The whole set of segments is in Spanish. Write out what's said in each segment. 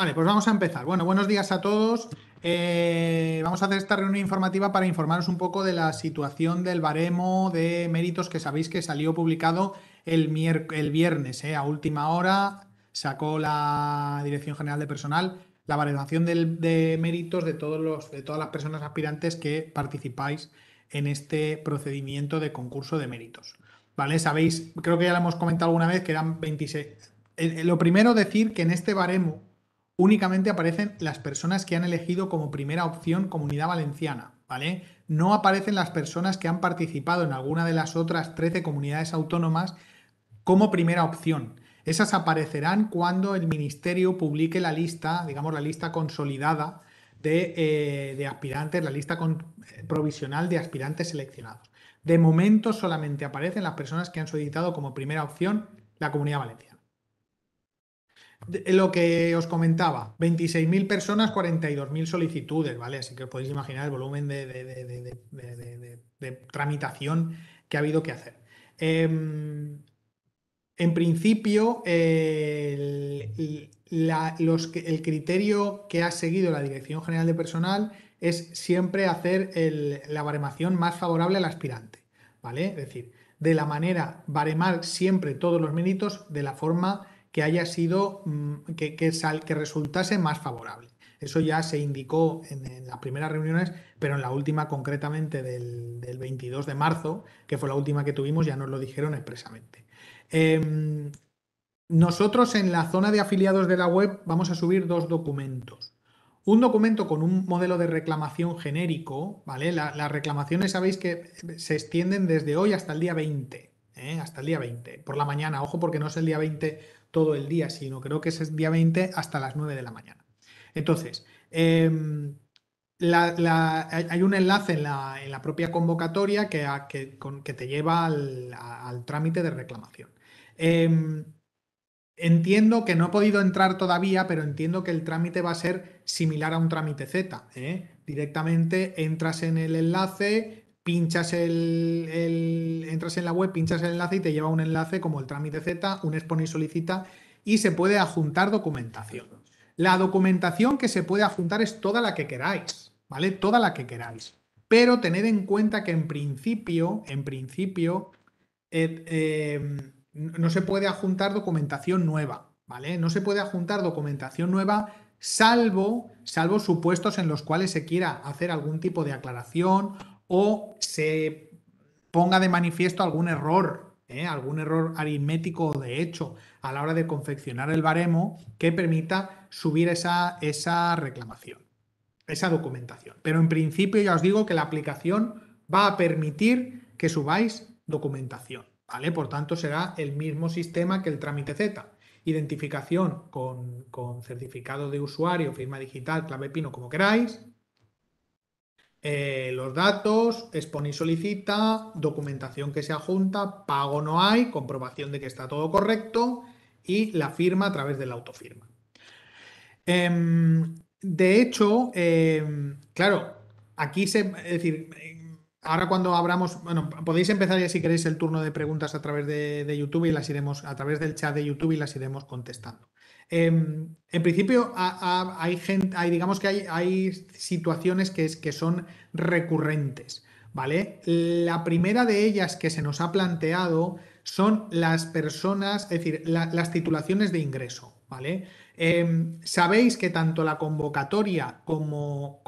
Vale, pues vamos a empezar. Bueno, buenos días a todos. Eh, vamos a hacer esta reunión informativa para informaros un poco de la situación del baremo de méritos que sabéis que salió publicado el, el viernes eh, a última hora. Sacó la Dirección General de Personal la valoración de méritos de, todos los, de todas las personas aspirantes que participáis en este procedimiento de concurso de méritos. ¿Vale? Sabéis, creo que ya lo hemos comentado alguna vez que eran 26. Eh, lo primero decir que en este baremo únicamente aparecen las personas que han elegido como primera opción Comunidad Valenciana, ¿vale? No aparecen las personas que han participado en alguna de las otras 13 comunidades autónomas como primera opción. Esas aparecerán cuando el Ministerio publique la lista, digamos, la lista consolidada de, eh, aspirantes, la lista eh, provisional de aspirantes seleccionados. De momento solamente aparecen las personas que han solicitado como primera opción la Comunidad Valenciana. Eh, lo que os comentaba, 26.000 personas, 42.000 solicitudes, ¿vale? Así que os podéis imaginar el volumen de, tramitación que ha habido que hacer. Em, en principio, el, la, el, criterio que ha seguido la Dirección General de Personal es siempre hacer la baremación más favorable al aspirante, ¿vale? Es decir, de la manera, baremar siempre todos los méritos de la forma que haya sido, mm, que, que resultase más favorable. Eso ya se indicó en, las primeras reuniones, pero en la última concretamente del, 22 de marzo, que fue la última que tuvimos, ya nos lo dijeron expresamente. Em, nosotros en la zona de afiliados de la web vamos a subir dos documentos. Un documento con un modelo de reclamación genérico, ¿vale? las reclamaciones sabéis que se extienden desde hoy hasta el día 20, ¿eh? hasta el día 20, por la mañana, ojo porque no es el día 20 todo el día, sino creo que es el día 20 hasta las 9 de la mañana. Entonces, em, hay un enlace en la, propia convocatoria que, te lleva al, trámite de reclamación. Em, entiendo que no he podido entrar todavía, pero entiendo que el trámite va a ser similar a un trámite Z. ¿eh? Directamente entras en el enlace, pinchas el, entras en la web, pinchas el enlace y te lleva un enlace como el trámite Z, un expone solicita y se puede adjuntar documentación. La documentación que se puede adjuntar es toda la que queráis, ¿vale? Toda la que queráis. Pero tened en cuenta que en principio, en principio, eh, em, no se puede adjuntar documentación nueva, ¿vale? No se puede adjuntar documentación nueva salvo, salvo supuestos en los cuales se quiera hacer algún tipo de aclaración o se ponga de manifiesto algún error, ¿eh? algún error aritmético de hecho a la hora de confeccionar el baremo que permita subir esa, reclamación, esa documentación. Pero en principio ya os digo que la aplicación va a permitir que subáis documentación, ¿vale? Por tanto, será el mismo sistema que el trámite Z. Identificación con, con certificado de usuario, firma digital, clave pino, como queráis, eh, los datos, expone y solicita, documentación que se adjunta, pago no hay, comprobación de que está todo correcto y la firma a través de la autofirma. Em, de hecho, em, claro, aquí se, decir, ahora cuando abramos, bueno, podéis empezar ya si queréis el turno de preguntas a través de YouTube y las iremos, a través del chat de YouTube y las iremos contestando. Em, en principio, hay digamos que hay, situaciones que, son recurrentes, ¿vale? La primera de ellas que se nos ha planteado son las personas, es decir, las titulaciones de ingreso, ¿vale? Em, sabéis que tanto la convocatoria como,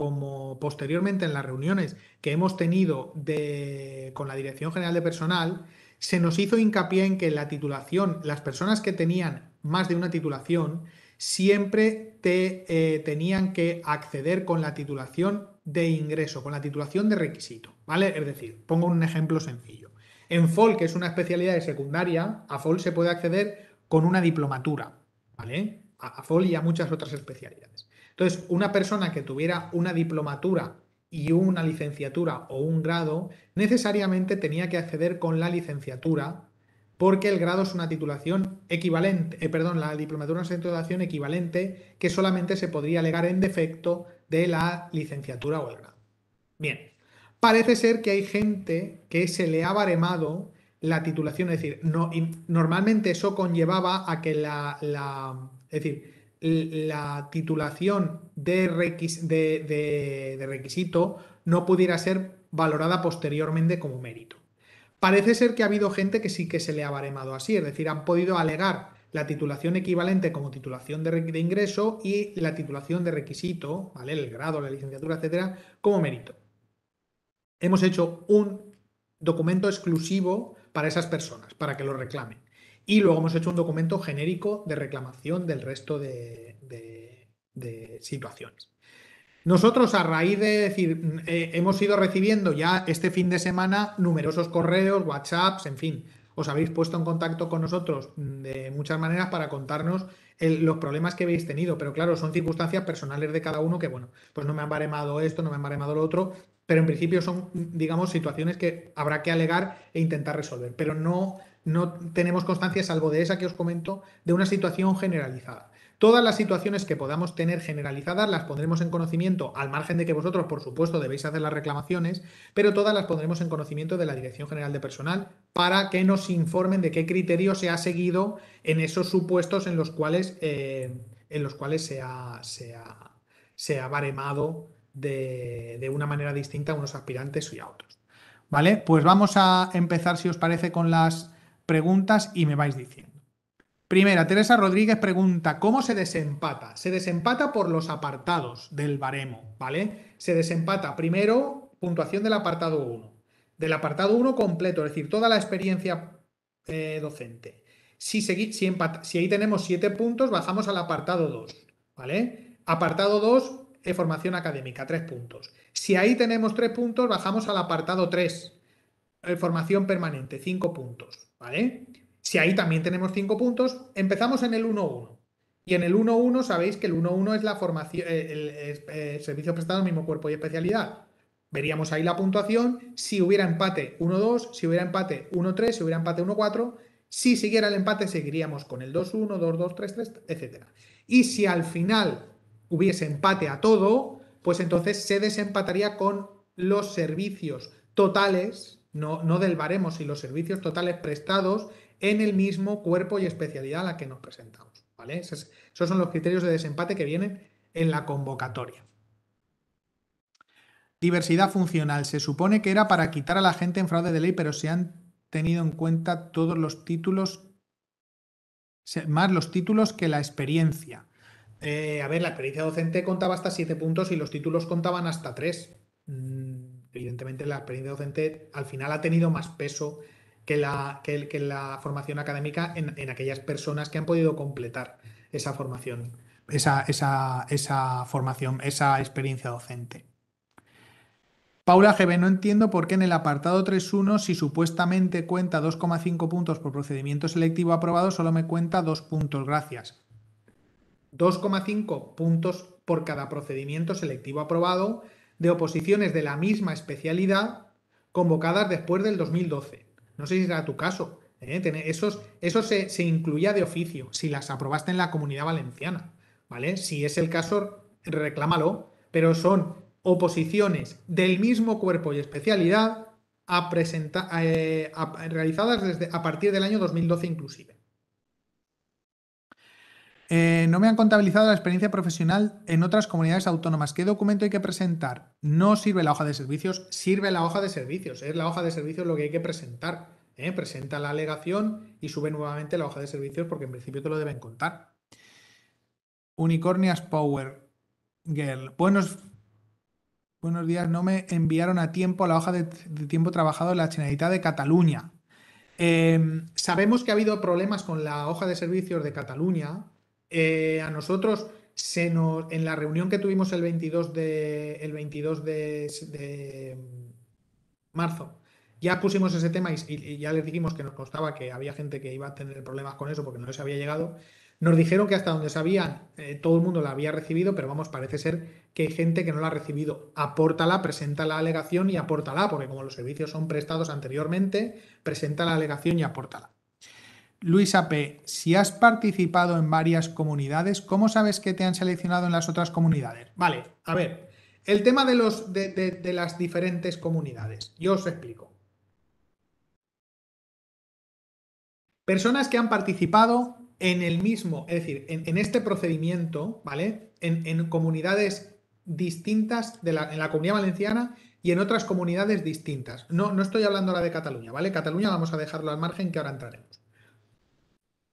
posteriormente en las reuniones que hemos tenido con la Dirección General de Personal, se nos hizo hincapié en que la titulación, las personas que tenían más de una titulación, siempre te eh, tenían que acceder con la titulación de ingreso, con la titulación de requisito, ¿vale? Es decir, pongo un ejemplo sencillo. En FOL, que es una especialidad de secundaria, a FOL se puede acceder con una diplomatura, ¿vale? a FOL y a muchas otras especialidades. Entonces, una persona que tuviera una diplomatura y una licenciatura o un grado, necesariamente tenía que acceder con la licenciatura porque el grado es una titulación equivalente, eh, perdón, la diplomatura es una titulación equivalente que solamente se podría alegar en defecto de la licenciatura o el grado. Bien, parece ser que hay gente que se le ha baremado la titulación, es decir, normalmente eso conllevaba a que la, es decir, la titulación de requisito no pudiera ser valorada posteriormente como mérito. Parece ser que ha habido gente que sí que se le ha baremado así, es decir, han podido alegar la titulación equivalente como titulación de, ingreso y la titulación de requisito, ¿vale? El grado, la licenciatura, etcétera, como mérito. Hemos hecho un documento exclusivo para esas personas, para que lo reclamen. Y luego hemos hecho un documento genérico de reclamación del resto de situaciones. Nosotros, a raíz de decir, mm, eh, hemos ido recibiendo ya este fin de semana numerosos correos, WhatsApps, en fin, os habéis puesto en contacto con nosotros mm, de muchas maneras para contarnos los problemas que habéis tenido, pero claro, son circunstancias personales de cada uno que, bueno, pues no me han baremado esto, no me han baremado lo otro, pero en principio son, mm, digamos, situaciones que habrá que alegar e intentar resolver, pero no, no tenemos constancia, salvo de esa que os comento, de una situación generalizada. Todas las situaciones que podamos tener generalizadas las pondremos en conocimiento, al margen de que vosotros, por supuesto, debéis hacer las reclamaciones, pero todas las pondremos en conocimiento de la Dirección General de Personal para que nos informen de qué criterio se ha seguido en esos supuestos en los cuales, eh, en los cuales se, ha, baremado de, de una manera distinta a unos aspirantes y a otros. ¿Vale? Pues vamos a empezar, si os parece, con las preguntas y me vais diciendo. Primera, Teresa Rodríguez pregunta, ¿cómo se desempata? Se desempata por los apartados del baremo, ¿vale? Se desempata primero puntuación del apartado 1, del apartado 1 completo, es decir, toda la experiencia eh, docente. Si, si, si ahí tenemos 7 puntos, bajamos al apartado 2, ¿vale? Apartado 2, formación académica, 3 puntos. Si ahí tenemos 3 puntos, bajamos al apartado 3, eh, formación permanente, 5 puntos, ¿vale? Si ahí también tenemos cinco puntos, empezamos en el 1-1. Y en el 1-1 sabéis que el 1-1 es la formación, eh, el, eh, servicio prestado mismo cuerpo y especialidad. Veríamos ahí la puntuación. Si hubiera empate 1-2, si hubiera empate 1-3, si hubiera empate 1-4, si siguiera el empate seguiríamos con el 2-1, 2-2, 3-3, etc. Y si al final hubiese empate a todo, pues entonces se desempataría con los servicios totales, no, no del baremo, sino los servicios totales prestados en el mismo cuerpo y especialidad a la que nos presentamos. ¿vale? Esos, son los criterios de desempate que vienen en la convocatoria. Diversidad funcional. Se supone que era para quitar a la gente en fraude de ley, pero se han tenido en cuenta todos los títulos, más los títulos que la experiencia. Eh, a ver, la experiencia docente contaba hasta siete puntos y los títulos contaban hasta tres. Mm, evidentemente, la experiencia docente al final ha tenido más peso que la, que, la formación académica en, en, aquellas personas que han podido completar esa formación, esa, esa, esa formación, esa experiencia docente. Paula GB, no entiendo por qué en el apartado 3.1, si supuestamente cuenta 2,5 puntos por procedimiento selectivo aprobado, solo me cuenta 2 puntos, gracias. 2,5 puntos por cada procedimiento selectivo aprobado de oposiciones de la misma especialidad convocadas después del 2012. No sé si será tu caso. esos, ¿eh? eso se, incluía de oficio, si las aprobaste en la comunidad valenciana. ¿vale? Si es el caso, reclámalo. Pero son oposiciones del mismo cuerpo y especialidad a eh, realizadas desde, a partir del año 2012 inclusive. Eh, no me han contabilizado la experiencia profesional en otras comunidades autónomas. ¿Qué documento hay que presentar? No sirve la hoja de servicios, sirve la hoja de servicios. Es la hoja de servicios lo que hay que presentar. ¿eh? Presenta la alegación y sube nuevamente la hoja de servicios porque en principio te lo deben contar. Unicornias Power Girl. Buenos, buenos días. No me enviaron a tiempo la hoja de, tiempo trabajado en la chinadita de Cataluña. Em, sabemos que ha habido problemas con la hoja de servicios de Cataluña, eh, a nosotros, se nos, en la reunión que tuvimos el 22 de, marzo, ya pusimos ese tema y, ya les dijimos que nos constaba que había gente que iba a tener problemas con eso porque no les había llegado. Nos dijeron que hasta donde sabían eh, todo el mundo la había recibido, pero vamos, parece ser que hay gente que no la ha recibido. Apórtala, presenta la alegación y apórtala, porque como los servicios son prestados anteriormente, presenta la alegación y apórtala. Luisa P., si has participado en varias comunidades, ¿cómo sabes que te han seleccionado en las otras comunidades? Vale, a ver, el tema de, los, de, las diferentes comunidades. Yo os explico. Personas que han participado en el mismo, es decir, en, este procedimiento, ¿vale? En, comunidades distintas de en la comunidad valenciana y en otras comunidades distintas. No, no estoy hablando ahora de Cataluña, ¿vale? Cataluña vamos a dejarlo al margen que ahora entraremos.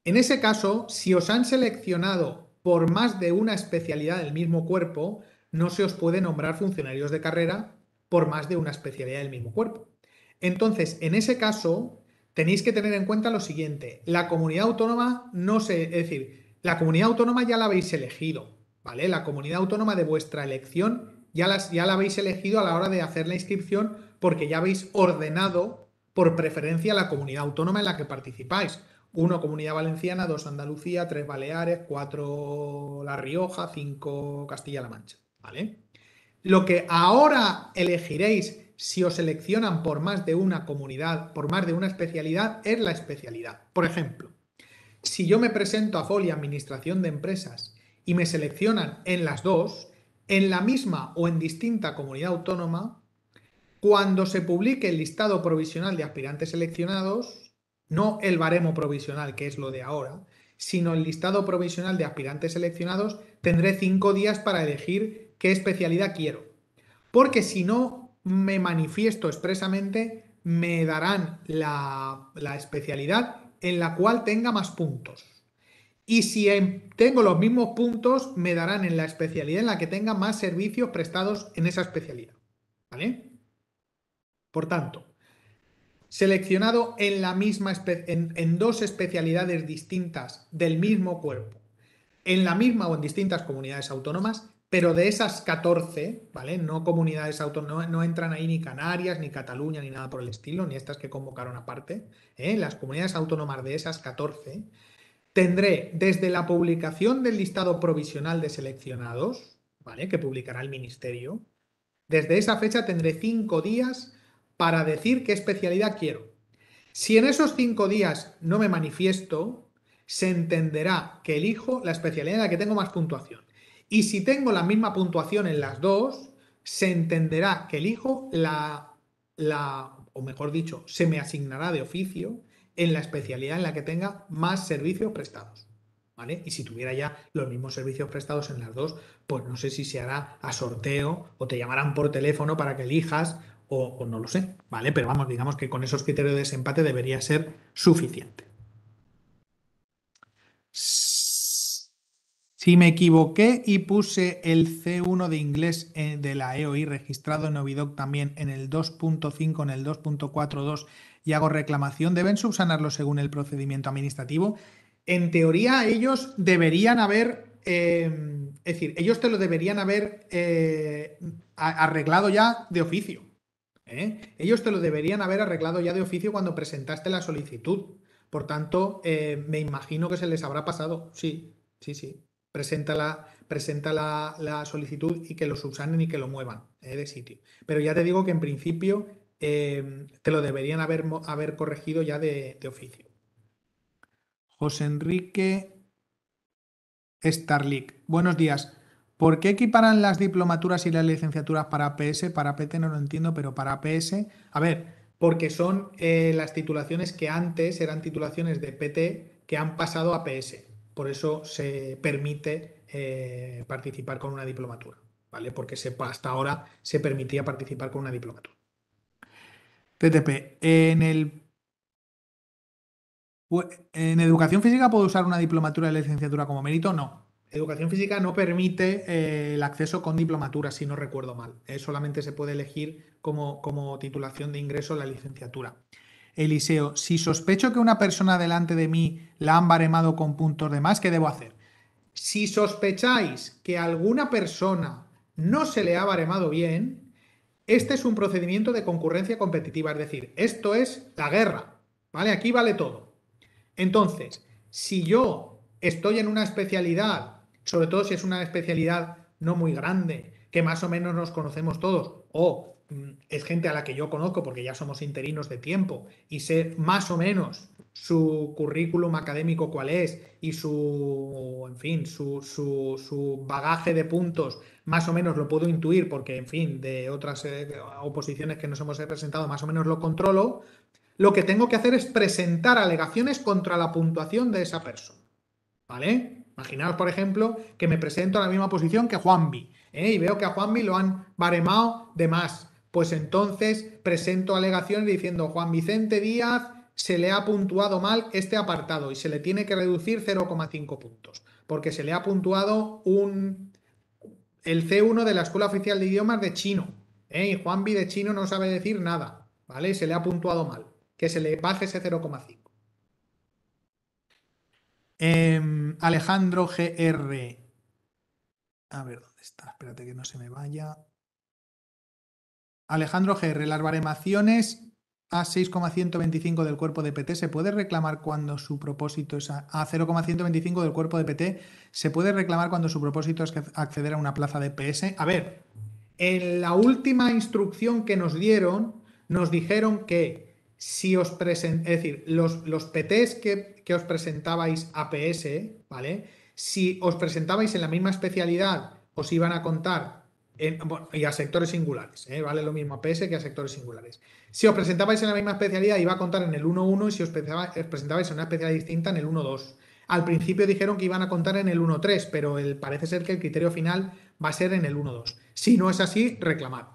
En ese caso, si os han seleccionado por más de una especialidad del mismo cuerpo, no se os puede nombrar funcionarios de carrera por más de una especialidad del mismo cuerpo. Entonces, en ese caso, tenéis que tener en cuenta lo siguiente, la comunidad autónoma no se, es decir, la comunidad autónoma ya la habéis elegido, ¿vale? La comunidad autónoma de vuestra elección ya, ya la habéis elegido a la hora de hacer la inscripción porque ya habéis ordenado por preferencia la comunidad autónoma en la que participáis. 1 Comunidad Valenciana, dos Andalucía, tres Baleares, 4 La Rioja, 5 Castilla-La Mancha. ¿Vale? Lo que ahora elegiréis si os seleccionan por más de una comunidad, por más de una especialidad, es la especialidad. Por ejemplo, si yo me presento a Folia Administración de Empresas y me seleccionan en las dos, en la misma o en distinta comunidad autónoma, cuando se publique el listado provisional de aspirantes seleccionados, no el baremo provisional, que es lo de ahora, sino el listado provisional de aspirantes seleccionados, tendré cinco días para elegir qué especialidad quiero. Porque si no me manifiesto expresamente, me darán la, especialidad en la cual tenga más puntos. Y si em, tengo los mismos puntos, me darán en la especialidad en la que tenga más servicios prestados en esa especialidad. ¿Vale? Por tanto, seleccionado en, la misma en, dos especialidades distintas del mismo cuerpo, en la misma o en distintas comunidades autónomas, pero de esas 14, ¿vale? No comunidades no, entran ahí ni Canarias, ni Cataluña, ni nada por el estilo, ni estas que convocaron aparte, en ¿eh? las comunidades autónomas de esas 14, tendré desde la publicación del listado provisional de seleccionados, ¿vale? Que publicará el Ministerio, desde esa fecha tendré cinco días para decir qué especialidad quiero. Si en esos cinco días no me manifiesto, se entenderá que elijo la especialidad en la que tengo más puntuación. Y si tengo la misma puntuación en las dos, se entenderá que elijo la, la o mejor dicho, se me asignará de oficio en la especialidad en la que tenga más servicios prestados. ¿Vale? Y si tuviera ya los mismos servicios prestados en las dos, pues no sé si se hará a sorteo o te llamarán por teléfono para que elijas o, no lo sé, ¿vale? Pero vamos, digamos que con esos criterios de desempate debería ser suficiente. Si me equivoqué y puse el C1 de inglés eh, de la EOI registrado en Ovidoc también en el 2.5, en el 2.42 y hago reclamación, ¿deben subsanarlo según el procedimiento administrativo? En teoría, ellos deberían haber, em, es decir, ellos te lo deberían haber eh, arreglado ya de oficio. ¿eh? Ellos te lo deberían haber arreglado ya de oficio cuando presentaste la solicitud. Por tanto, eh, me imagino que se les habrá pasado. Sí, sí, sí. Presenta, la, presenta la, solicitud y que lo subsanen y que lo muevan eh, de sitio. Pero ya te digo que en principio te lo deberían haber, haber corregido ya de, de, oficio. José Enrique Starlick. Buenos días. ¿Por qué equiparan las diplomaturas y las licenciaturas para PS, Para PT no lo entiendo, pero para PS, a ver, porque son eh, las titulaciones que antes eran titulaciones de PT que han pasado a PS. Por eso se permite eh, participar con una diplomatura, ¿vale? Porque hasta ahora se permitía participar con una diplomatura. TTP, en el en educación física puedo usar una diplomatura de licenciatura como mérito, no. Educación física no permite eh, el acceso con diplomatura, si no recuerdo mal. Eh, solamente se puede elegir como, como titulación de ingreso la licenciatura. Eliseo, si sospecho que una persona delante de mí la han baremado con puntos de más, ¿qué debo hacer? Si sospecháis que alguna persona no se le ha baremado bien, este es un procedimiento de concurrencia competitiva, es decir, esto es la guerra, ¿vale? Aquí vale todo. Entonces, si yo estoy en una especialidad sobre todo si es una especialidad no muy grande, que más o menos nos conocemos todos, o mm, es gente a la que yo conozco porque ya somos interinos de tiempo y sé más o menos su currículum académico cuál es y su, en fin, su, bagaje de puntos, más o menos lo puedo intuir porque, en fin, de otras eh, oposiciones que nos hemos presentado, más o menos lo controlo, lo que tengo que hacer es presentar alegaciones contra la puntuación de esa persona. ¿Vale? Imaginaos, por ejemplo, que me presento a la misma posición que Juanvi ¿eh? y veo que a Juanvi lo han baremado de más. Pues entonces presento alegaciones diciendo Juan Vicente Díaz se le ha puntuado mal este apartado y se le tiene que reducir 0,5 puntos, porque se le ha puntuado un, el C1 de la Escuela Oficial de Idiomas de chino. ¿eh? Y Juanvi de chino no sabe decir nada, ¿vale? Se le ha puntuado mal, que se le baje ese 0,5. Em, Alejandro GR. A ver, ¿dónde está? Espérate que no se me vaya. Alejandro GR, las baremaciones a 6,125 del cuerpo de PT se puede reclamar cuando su propósito es a, a 0,125 del cuerpo de PT se puede reclamar cuando su propósito es acceder a una plaza de PS. A ver, en la última instrucción que nos dieron nos dijeron que si os present, es decir, los, PTs que, os presentabais APS, ¿vale? Si os presentabais en la misma especialidad, os iban a contar y a sectores singulares, ¿eh? vale lo mismo a PS que a sectores singulares. Si os presentabais en la misma especialidad, iba a contar en el 1-1 y si os presentabais en una especialidad distinta, en el 1-2. Al principio dijeron que iban a contar en el 1-3, pero el, parece ser que el criterio final va a ser en el 1-2. Si no es así, reclamad.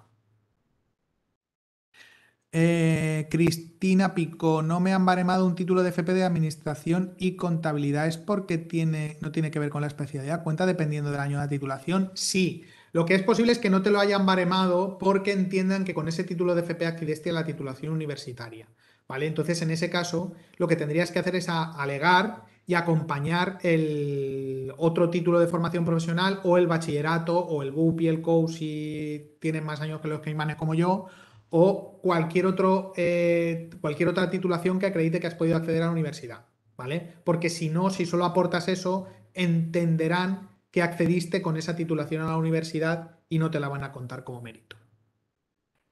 Eh, Cristina Pico, no me han baremado un título de FP de Administración y Contabilidad. ¿Es porque tiene, no tiene que ver con la especialidad? ¿Cuenta dependiendo del año de titulación? Sí. Lo que es posible es que no te lo hayan baremado porque entiendan que con ese título de FP accediste a la titulación universitaria. ¿Vale? Entonces, en ese caso, lo que tendrías que hacer es alegar y acompañar el otro título de formación profesional o el bachillerato o el BUP y el COU si tienen más años que los que imanes como yo o cualquier, otro, eh, cualquier otra titulación que acredite que has podido acceder a la universidad, ¿vale? Porque si no, si solo aportas eso, entenderán que accediste con esa titulación a la universidad y no te la van a contar como mérito.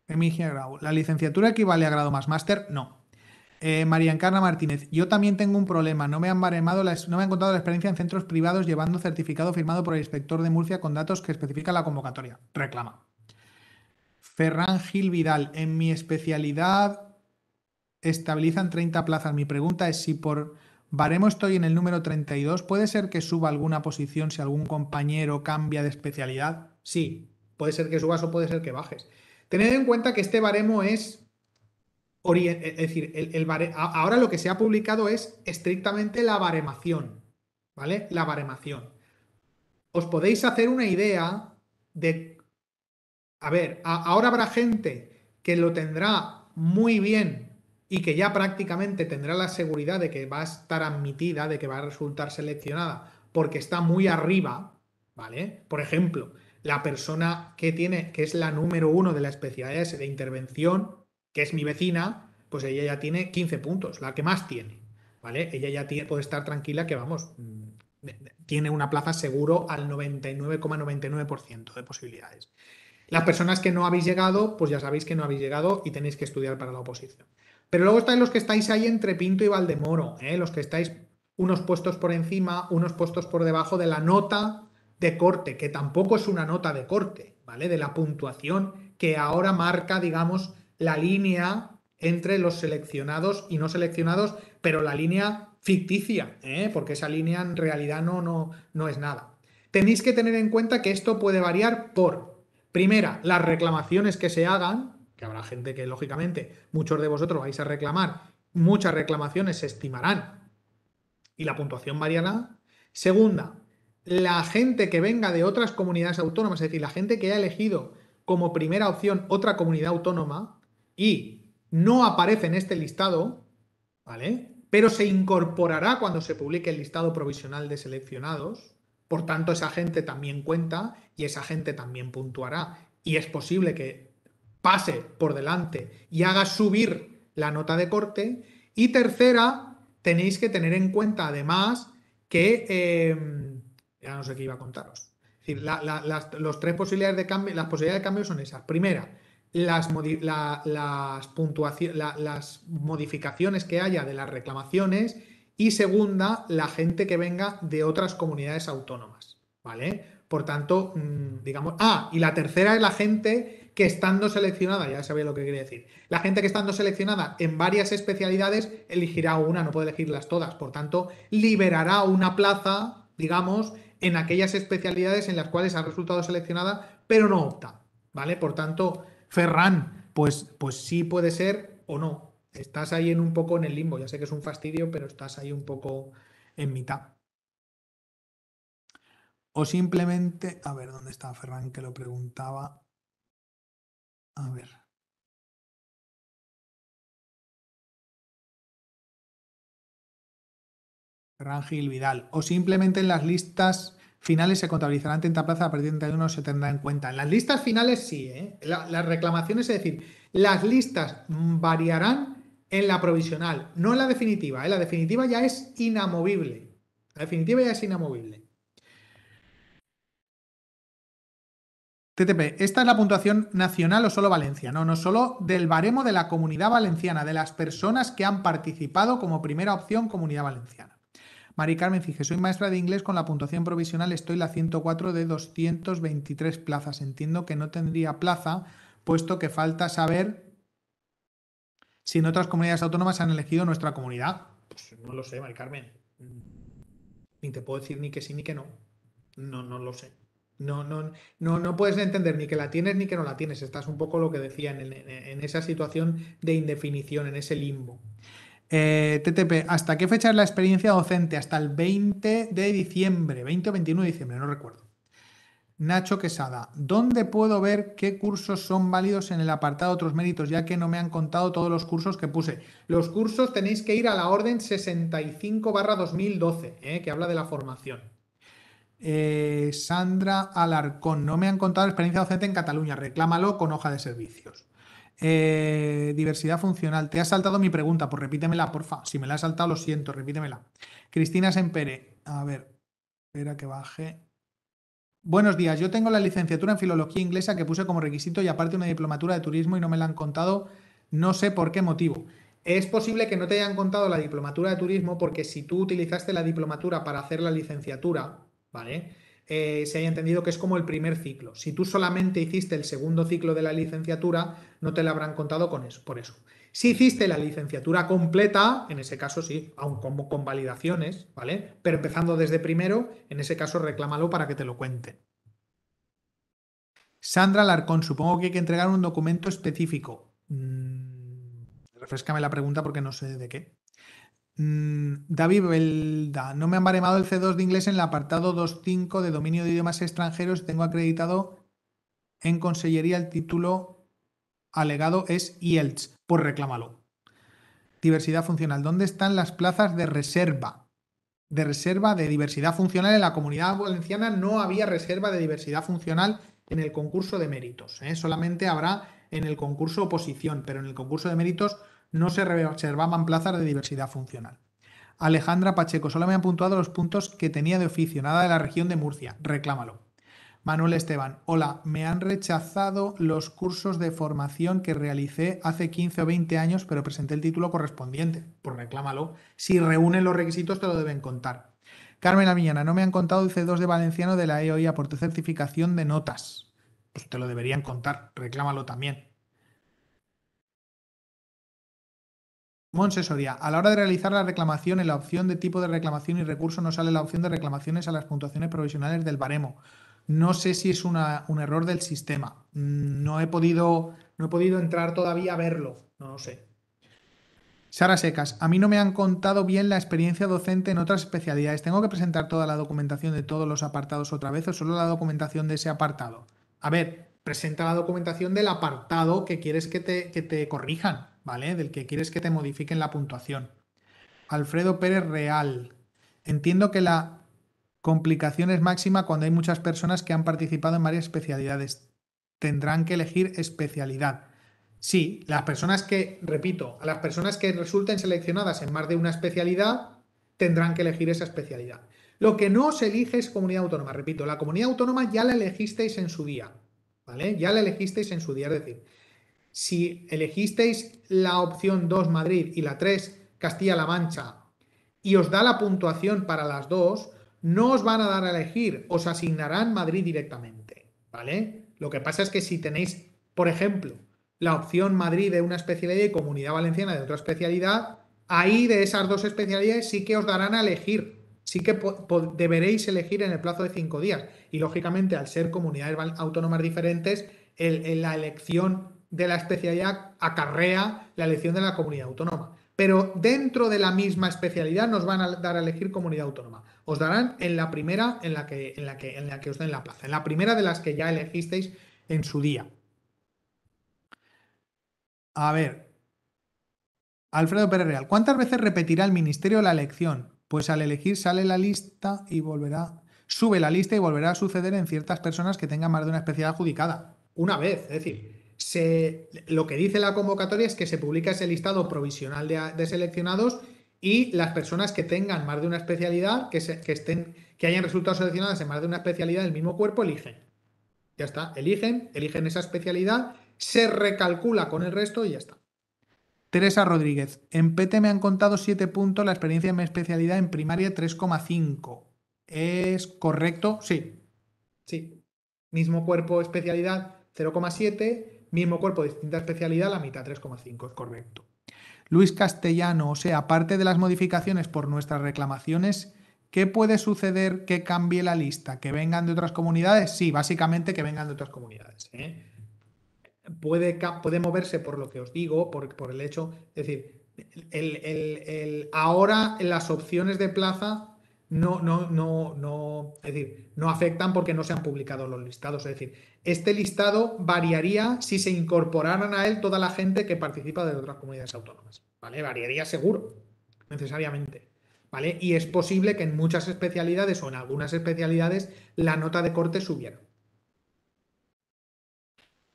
Emigia Grau, ¿la licenciatura equivale a grado más máster? No. Eh, María Encarna Martínez, yo también tengo un problema. No me han baremado, la, no me han contado la experiencia en centros privados llevando certificado firmado por el inspector de Murcia con datos que especifica la convocatoria. Reclama. Ferran Gil Vidal, en mi especialidad estabilizan 30 plazas. Mi pregunta es si por baremo estoy en el número 32, ¿puede ser que suba alguna posición si algún compañero cambia de especialidad? Sí, puede ser que subas o puede ser que bajes. Tened en cuenta que este baremo es... Es decir, ahora lo que se ha publicado es estrictamente la baremación, ¿vale? La baremación. Os podéis hacer una idea de a ver, ahora habrá gente que lo tendrá muy bien y que ya prácticamente tendrá la seguridad de que va a estar admitida, de que va a resultar seleccionada, porque está muy arriba, ¿vale? Por ejemplo, la persona que tiene, que es la número uno de la especialidad de intervención, que es mi vecina, pues ella ya tiene 15 puntos, la que más tiene, ¿vale? Ella ya tiene, puede estar tranquila que, vamos, mm, tiene una plaza seguro al 99,99% de posibilidades. Las personas que no habéis llegado, pues ya sabéis que no habéis llegado y tenéis que estudiar para la oposición. Pero luego estáis los que estáis ahí entre Pinto y Valdemoro, ¿eh? los que estáis unos puestos por encima, unos puestos por debajo de la nota de corte, que tampoco es una nota de corte, ¿vale? De la puntuación que ahora marca, digamos, la línea entre los seleccionados y no seleccionados, pero la línea ficticia, ¿eh? porque esa línea en realidad no, no, no es nada. Tenéis que tener en cuenta que esto puede variar por Primera, las reclamaciones que se hagan, que habrá gente que lógicamente muchos de vosotros vais a reclamar, muchas reclamaciones se estimarán y la puntuación variará. Segunda, la gente que venga de otras comunidades autónomas, es decir, la gente que ha elegido como primera opción otra comunidad autónoma y no aparece en este listado, ¿vale? Pero se incorporará cuando se publique el listado provisional de seleccionados, por tanto, esa gente también cuenta y esa gente también puntuará. Y es posible que pase por delante y haga subir la nota de corte. Y tercera, tenéis que tener en cuenta además que... Em, ya no sé qué iba a contaros. las los tres posibilidades de cambio, las posibilidades de cambio son esas. Primera, las, las modificaciones que haya de las reclamaciones y segunda, la gente que venga de otras comunidades autónomas, ¿vale? Por tanto, mm, digamos, ah, y la tercera es la gente que estando seleccionada, ya sabía lo que quería decir, la gente que estando seleccionada en varias especialidades elegirá una, no puede elegirlas todas, por tanto, liberará una plaza, digamos, en aquellas especialidades en las cuales ha resultado seleccionada, pero no opta, ¿vale? Por tanto, Ferran, pues, pues sí puede ser o no, estás ahí en un poco en el limbo. Ya sé que es un fastidio, pero estás ahí un poco en mitad. O simplemente, a ver, ¿dónde estaba Ferran que lo preguntaba? A ver. Ferran Gil Vidal. O simplemente en las listas finales se contabilizarán 30 plazas, a partir de 31 se tendrá en cuenta. En las listas finales sí, ¿eh? las reclamaciones, es decir, las listas variarán en la provisional, no en la definitiva. En ¿eh? La definitiva ya es inamovible. La definitiva ya es inamovible. TTP, ¿esta es la puntuación nacional o solo Valencia? No, no, solo del baremo de la comunidad valenciana, de las personas que han participado como primera opción comunidad valenciana. Mari Carmen, fije, soy maestra de inglés con la puntuación provisional, estoy la 104 de 223 plazas. Entiendo que no tendría plaza, puesto que falta saber si en otras comunidades autónomas han elegido nuestra comunidad. Pues no lo sé, Maricarmen. Carmen. Ni te puedo decir ni que sí ni que no. No, no lo sé. No, no, no, no puedes entender ni que la tienes ni que no la tienes. Estás un poco lo que decía en, en esa situación de indefinición, en ese limbo. Eh, TTP, ¿hasta qué fecha es la experiencia docente? Hasta el 20 de diciembre, 20 o 21 de diciembre, no recuerdo. Nacho Quesada, ¿dónde puedo ver qué cursos son válidos en el apartado otros méritos, ya que no me han contado todos los cursos que puse? Los cursos tenéis que ir a la orden 65 2012, eh, que habla de la formación. Eh, Sandra Alarcón, no me han contado experiencia docente en Cataluña, reclámalo con hoja de servicios. Eh, diversidad funcional. Te has saltado mi pregunta, pues repítemela, porfa. Si me la has saltado, lo siento, repítemela. Cristina Sempere, a ver, espera que baje. Buenos días, yo tengo la licenciatura en Filología Inglesa que puse como requisito y aparte una diplomatura de turismo y no me la han contado, no sé por qué motivo. Es posible que no te hayan contado la diplomatura de turismo porque si tú utilizaste la diplomatura para hacer la licenciatura, ¿vale? Eh, se haya entendido que es como el primer ciclo. Si tú solamente hiciste el segundo ciclo de la licenciatura, no te la habrán contado con eso, por eso. Si hiciste la licenciatura completa, en ese caso sí, aún con, con validaciones, ¿vale? Pero empezando desde primero, en ese caso reclámalo para que te lo cuente. Sandra Larcón, supongo que hay que entregar un documento específico. Mm, refrescame la pregunta porque no sé de qué. Mm, David Belda, no me han baremado el C2 de inglés en el apartado 2.5 de dominio de idiomas extranjeros. Tengo acreditado en consellería el título alegado es IELTS. Pues reclámalo. Diversidad funcional. ¿Dónde están las plazas de reserva? De reserva de diversidad funcional. En la comunidad valenciana no había reserva de diversidad funcional en el concurso de méritos. ¿eh? Solamente habrá en el concurso oposición, pero en el concurso de méritos no se reservaban plazas de diversidad funcional. Alejandra Pacheco, solo me han puntuado los puntos que tenía de oficio, nada de la región de Murcia. Reclámalo. Manuel Esteban, hola, me han rechazado los cursos de formación que realicé hace 15 o 20 años, pero presenté el título correspondiente. Pues reclámalo. Si reúnen los requisitos, te lo deben contar. Carmen viñana no me han contado el C2 de valenciano de la EOI por certificación de notas. Pues te lo deberían contar. Reclámalo también. Monsesoria, a la hora de realizar la reclamación, en la opción de tipo de reclamación y recurso no sale la opción de reclamaciones a las puntuaciones provisionales del baremo. No sé si es un error del sistema. Mm, no he podido, no he podido entrar todavía a verlo. No lo sé. Sara Secas, a mí no me han contado bien la experiencia docente en otras especialidades. ¿Tengo que presentar toda la documentación de todos los apartados otra vez o solo la documentación de ese apartado? A ver, presenta la documentación del apartado que quieres que te, que te corrijan, ¿vale? Del que quieres que te modifiquen la puntuación. Alfredo Pérez Real, entiendo que la Complicaciones máxima cuando hay muchas personas que han participado en varias especialidades. Tendrán que elegir especialidad. Sí, las personas que, repito, a las personas que resulten seleccionadas en más de una especialidad, tendrán que elegir esa especialidad. Lo que no se elige es comunidad autónoma. Repito, la comunidad autónoma ya la elegisteis en su día. ¿Vale? Ya la elegisteis en su día. Es decir, si elegisteis la opción 2 Madrid y la 3 Castilla-La Mancha y os da la puntuación para las dos, no os van a dar a elegir, os asignarán Madrid directamente, ¿vale? Lo que pasa es que si tenéis, por ejemplo, la opción Madrid de una especialidad y Comunidad Valenciana de otra especialidad, ahí de esas dos especialidades sí que os darán a elegir, sí que deberéis elegir en el plazo de cinco días. Y lógicamente, al ser comunidades autónomas diferentes, la elección de la especialidad acarrea la elección de la comunidad autónoma pero dentro de la misma especialidad nos van a dar a elegir comunidad autónoma. Os darán en la primera en la que, en la que, en la que os den la plaza, en la primera de las que ya elegisteis en su día. A ver, Alfredo Pérez Real, ¿cuántas veces repetirá el ministerio la elección? Pues al elegir sale la lista y volverá, sube la lista y volverá a suceder en ciertas personas que tengan más de una especialidad adjudicada. Una vez, es decir, se, lo que dice la convocatoria es que se publica ese listado provisional de, seleccionados y las personas que tengan más de una especialidad, que, estén, que hayan resultado seleccionadas en más de una especialidad del mismo cuerpo, eligen. Ya está, eligen, eligen esa especialidad, se recalcula con el resto y ya está. Teresa Rodríguez, en PT me han contado 7 puntos la experiencia en mi especialidad en primaria 3,5. ¿Es correcto? Sí. Sí. Mismo cuerpo, especialidad 0,7 Mismo cuerpo, distinta especialidad, la mitad 3,5, es correcto. Luis Castellano, o sea, aparte de las modificaciones por nuestras reclamaciones, ¿qué puede suceder que cambie la lista? ¿Que vengan de otras comunidades? Sí, básicamente que vengan de otras comunidades. ¿eh? Puede, puede, moverse por lo que os digo, por, el hecho, es decir, el, ahora las opciones de plaza no, no, no, no, es decir, no afectan porque no se han publicado los listados. Es decir, este listado variaría si se incorporaran a él toda la gente que participa de otras comunidades autónomas. ¿Vale? Variaría seguro, necesariamente. ¿Vale? Y es posible que en muchas especialidades o en algunas especialidades la nota de corte subiera.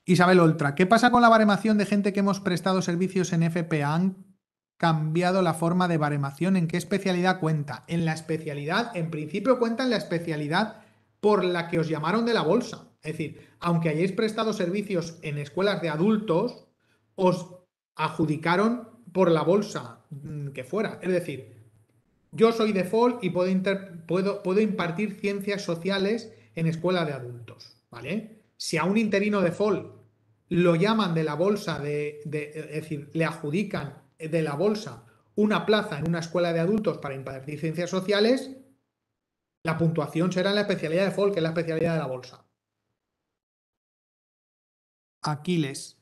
Isabel Oltra, ¿qué pasa con la baremación de gente que hemos prestado servicios en FP? cambiado la forma de baremación, en qué especialidad cuenta. En la especialidad, en principio cuenta en la especialidad por la que os llamaron de la bolsa. Es decir, aunque hayáis prestado servicios en escuelas de adultos, os adjudicaron por la bolsa mm, que fuera. Es decir, yo soy de FOL y puedo, puedo impartir ciencias sociales en escuela de adultos. ¿Vale? Si a un interino de FOL lo llaman de la bolsa, de, es decir, le adjudican de la bolsa una plaza en una escuela de adultos para impartir ciencias sociales, la puntuación será en la especialidad de FOL, que es la especialidad de la bolsa. Aquiles.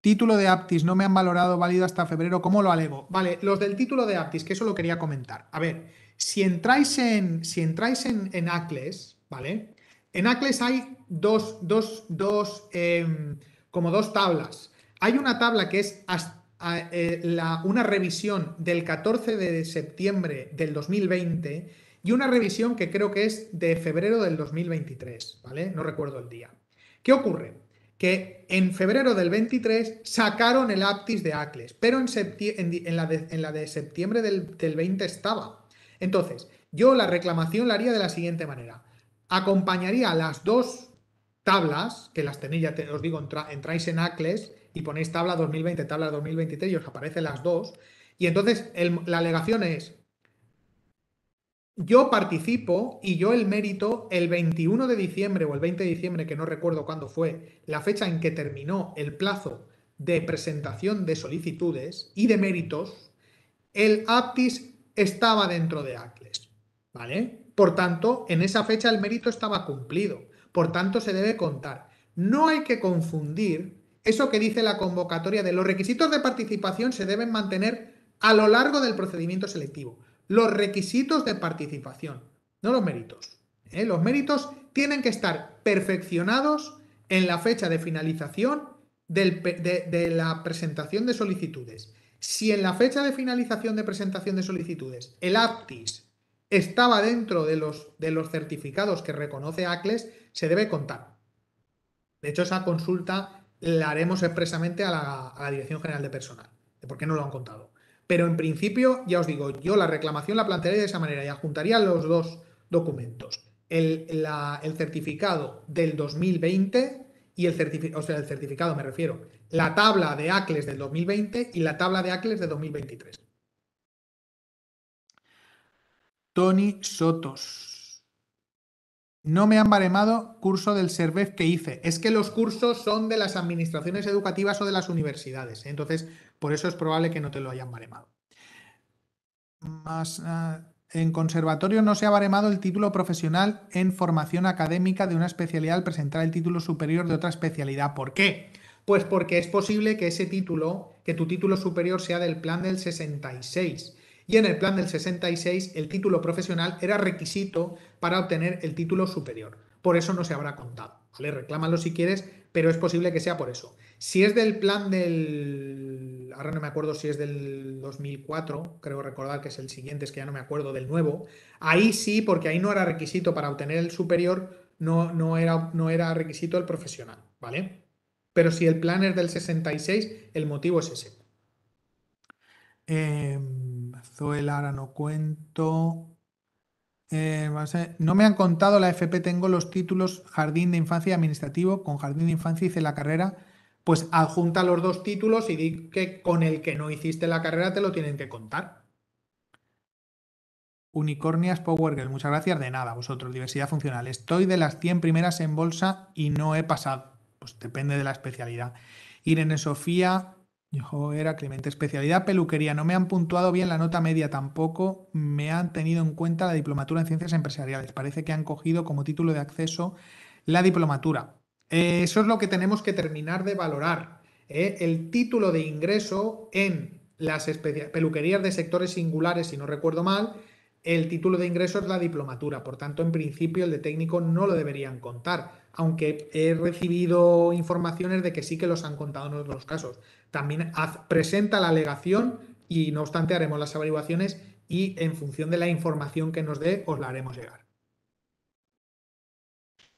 Título de Aptis, no me han valorado válido hasta febrero, ¿cómo lo alego? Vale, los del título de Aptis, que eso lo quería comentar. A ver, si entráis en, si entráis en, Acles, ¿vale? En Acles hay dos, dos, dos, em, como dos tablas. Hay una tabla que es hasta eh, la, una revisión del 14 de septiembre del 2020 y una revisión que creo que es de febrero del 2023, ¿vale? No recuerdo el día. ¿Qué ocurre? Que en febrero del 23 sacaron el Aptis de Acles, pero en, en, la, de, septiembre del, 20 estaba. Entonces, yo la reclamación la haría de la siguiente manera. Acompañaría las dos tablas, que las tenéis, ya os digo, entráis en Acles, y ponéis tabla 2020, tabla 2023 y os aparecen las dos. Y entonces la alegación es, yo participo y yo el mérito el 21 de diciembre o el 20 de diciembre, que no recuerdo cuándo fue, la fecha en que terminó el plazo de presentación de solicitudes y de méritos, el aptis estaba dentro de ACLES, ¿vale? Por tanto, en esa fecha el mérito estaba cumplido, por tanto se debe contar. No hay que confundir eso que dice la convocatoria de los requisitos de participación se deben mantener a lo largo del procedimiento selectivo. Los requisitos de participación, no los méritos. ¿eh? Los méritos tienen que estar perfeccionados en la fecha de finalización de, la presentación de solicitudes. Si en la fecha de finalización de presentación de solicitudes el APTIS estaba dentro de los, de los certificados que reconoce ACLES, se debe contar. De hecho, esa consulta la haremos expresamente a la, Dirección General de Personal, de por qué no lo han contado. Pero en principio, ya os digo, yo la reclamación la plantearé de esa manera y juntaría los dos documentos. El, el certificado del 2020 y el certificado, o sea, el certificado me refiero, la tabla de ACLES del 2020 y la tabla de ACLES de 2023. Tony Sotos, no me han baremado curso del CERVEF que hice. Es que los cursos son de las administraciones educativas o de las universidades. ¿eh? Entonces, por eso es probable que no te lo hayan baremado. Más, ah, en conservatorio no se ha baremado el título profesional en formación académica de una especialidad al presentar el título superior de otra especialidad. ¿Por qué? Pues porque es posible que ese título, que tu título superior sea del plan del 66 y en el plan del 66 el título profesional era requisito para obtener el título superior. Por eso no se habrá contado. ¿vale? Reclámalo si quieres, pero es posible que sea por eso. Si es del plan del... Ahora no me acuerdo si es del 2004, creo recordar que es el siguiente, es que ya no me acuerdo del nuevo. Ahí sí, porque ahí no era requisito para obtener el superior, no, no, era, no era requisito el profesional, ¿vale? Pero si el plan es del 66, el motivo es ese. Em, Venezuela, ahora no cuento. Eh, no me han contado la FP, tengo los títulos Jardín de Infancia y Administrativo. Con Jardín de Infancia hice la carrera. Pues adjunta los dos títulos y di que con el que no hiciste la carrera te lo tienen que contar. Unicornias Power muchas gracias. De nada, vosotros, diversidad funcional. Estoy de las 100 primeras en bolsa y no he pasado. Pues depende de la especialidad. Irene Sofía, yo era Clemente, especialidad peluquería. No me han puntuado bien la nota media tampoco. Me han tenido en cuenta la diplomatura en ciencias empresariales. Parece que han cogido como título de acceso la diplomatura. Eh, eso es lo que tenemos que terminar de valorar. ¿eh? El título de ingreso en las peluquerías de sectores singulares, si no recuerdo mal, el título de ingreso es la diplomatura. Por tanto, en principio el de técnico no lo deberían contar aunque he recibido informaciones de que sí que los han contado en otros casos. También presenta la alegación y no obstante haremos las evaluaciones y en función de la información que nos dé os la haremos llegar.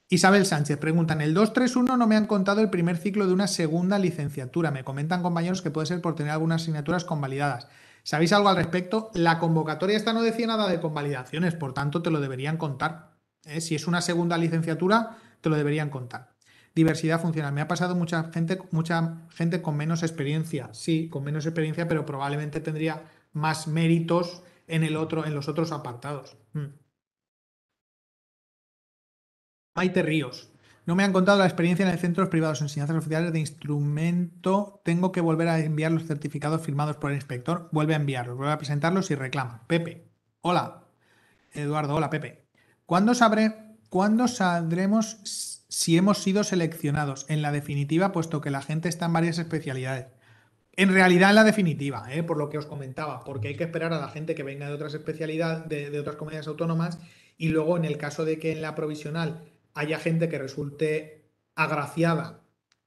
Isabel Sánchez pregunta, en el 231 no me han contado el primer ciclo de una segunda licenciatura. Me comentan compañeros que puede ser por tener algunas asignaturas convalidadas. ¿Sabéis algo al respecto? La convocatoria esta no decía nada de convalidaciones, por tanto te lo deberían contar. ¿Eh? Si es una segunda licenciatura, te lo deberían contar diversidad funcional. Me ha pasado mucha gente, mucha gente con menos experiencia, sí, con menos experiencia, pero probablemente tendría más méritos en, el otro, en los otros apartados. Mm. Maite Ríos. No me han contado la experiencia en el centros privados, enseñanzas oficiales de instrumento. Tengo que volver a enviar los certificados firmados por el inspector. Vuelve a enviarlos, vuelve a presentarlos y reclama. Pepe. Hola. Eduardo, hola Pepe. ¿Cuándo sabré, cuándo saldremos si hemos sido seleccionados en la definitiva, puesto que la gente está en varias especialidades. En realidad en la definitiva, ¿eh? por lo que os comentaba, porque hay que esperar a la gente que venga de otras especialidades, de, de, otras comunidades autónomas, y luego en el caso de que en la provisional haya gente que resulte agraciada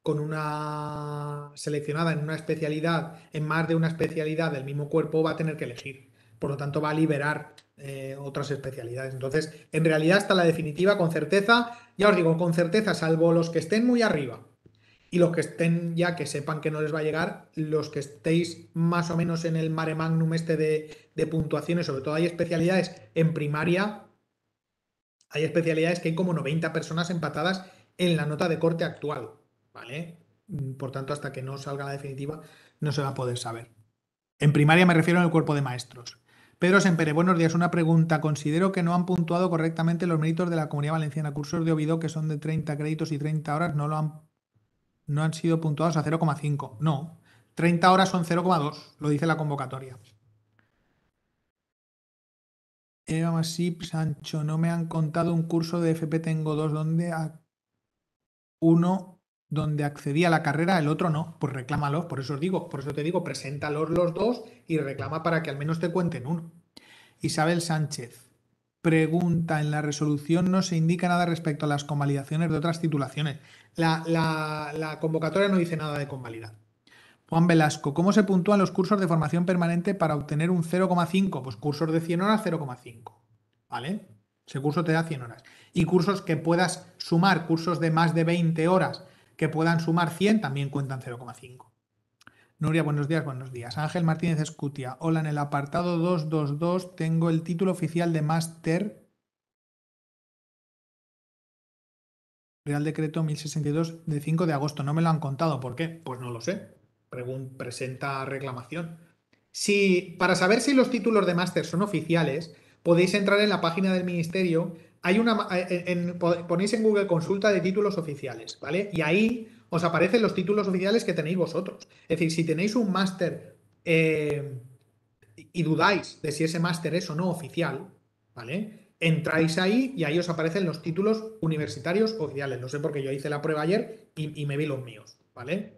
con una seleccionada en una especialidad, en más de una especialidad del mismo cuerpo, va a tener que elegir por lo tanto va a liberar eh, otras especialidades. Entonces, en realidad hasta la definitiva con certeza, ya os digo, con certeza, salvo los que estén muy arriba y los que estén ya que sepan que no les va a llegar, los que estéis más o menos en el mare magnum este de, puntuaciones, sobre todo hay especialidades en primaria, hay especialidades que hay como 90 personas empatadas en la nota de corte actual, ¿vale? Por tanto, hasta que no salga la definitiva, no se va a poder saber. En primaria me refiero al cuerpo de maestros. Pedro Sempere, buenos días. Una pregunta. Considero que no han puntuado correctamente los méritos de la Comunidad Valenciana. Cursos de Ovidó, que son de 30 créditos y 30 horas no, lo han, no han sido puntuados a 0,5. No, 30 horas son 0,2, lo dice la convocatoria. Eva Masip Sancho, no me han contado un curso de FP Tengo dos donde uno donde accedía a la carrera, el otro no, pues reclámalos, por eso os digo, por eso te digo, preséntalos los dos y reclama para que al menos te cuenten uno. Isabel Sánchez pregunta, en la resolución no se indica nada respecto a las convalidaciones de otras titulaciones. La, la convocatoria no dice nada de convalidad. Juan Velasco, ¿cómo se puntúan los cursos de formación permanente para obtener un 0,5? Pues cursos de 100 horas 0,5. ¿Vale? Ese curso te da 100 horas. Y cursos que puedas sumar, cursos de más de 20 horas que puedan sumar 100 también cuentan 0,5. Nuria, buenos días, buenos días. Ángel Martínez Escutia, hola, en el apartado 222 tengo el título oficial de máster Real Decreto 1062 de 5 de agosto. No me lo han contado. ¿Por qué? Pues no lo sé. presenta reclamación. Si, para saber si los títulos de máster son oficiales, podéis entrar en la página del Ministerio hay una, eh, eh, ponéis en Google consulta de títulos oficiales, ¿vale? Y ahí os aparecen los títulos oficiales que tenéis vosotros. Es decir, si tenéis un máster eh, y dudáis de si ese máster es o no oficial, ¿vale? Entráis ahí y ahí os aparecen los títulos universitarios oficiales. No sé por qué yo hice la prueba ayer y me vi los míos, ¿vale?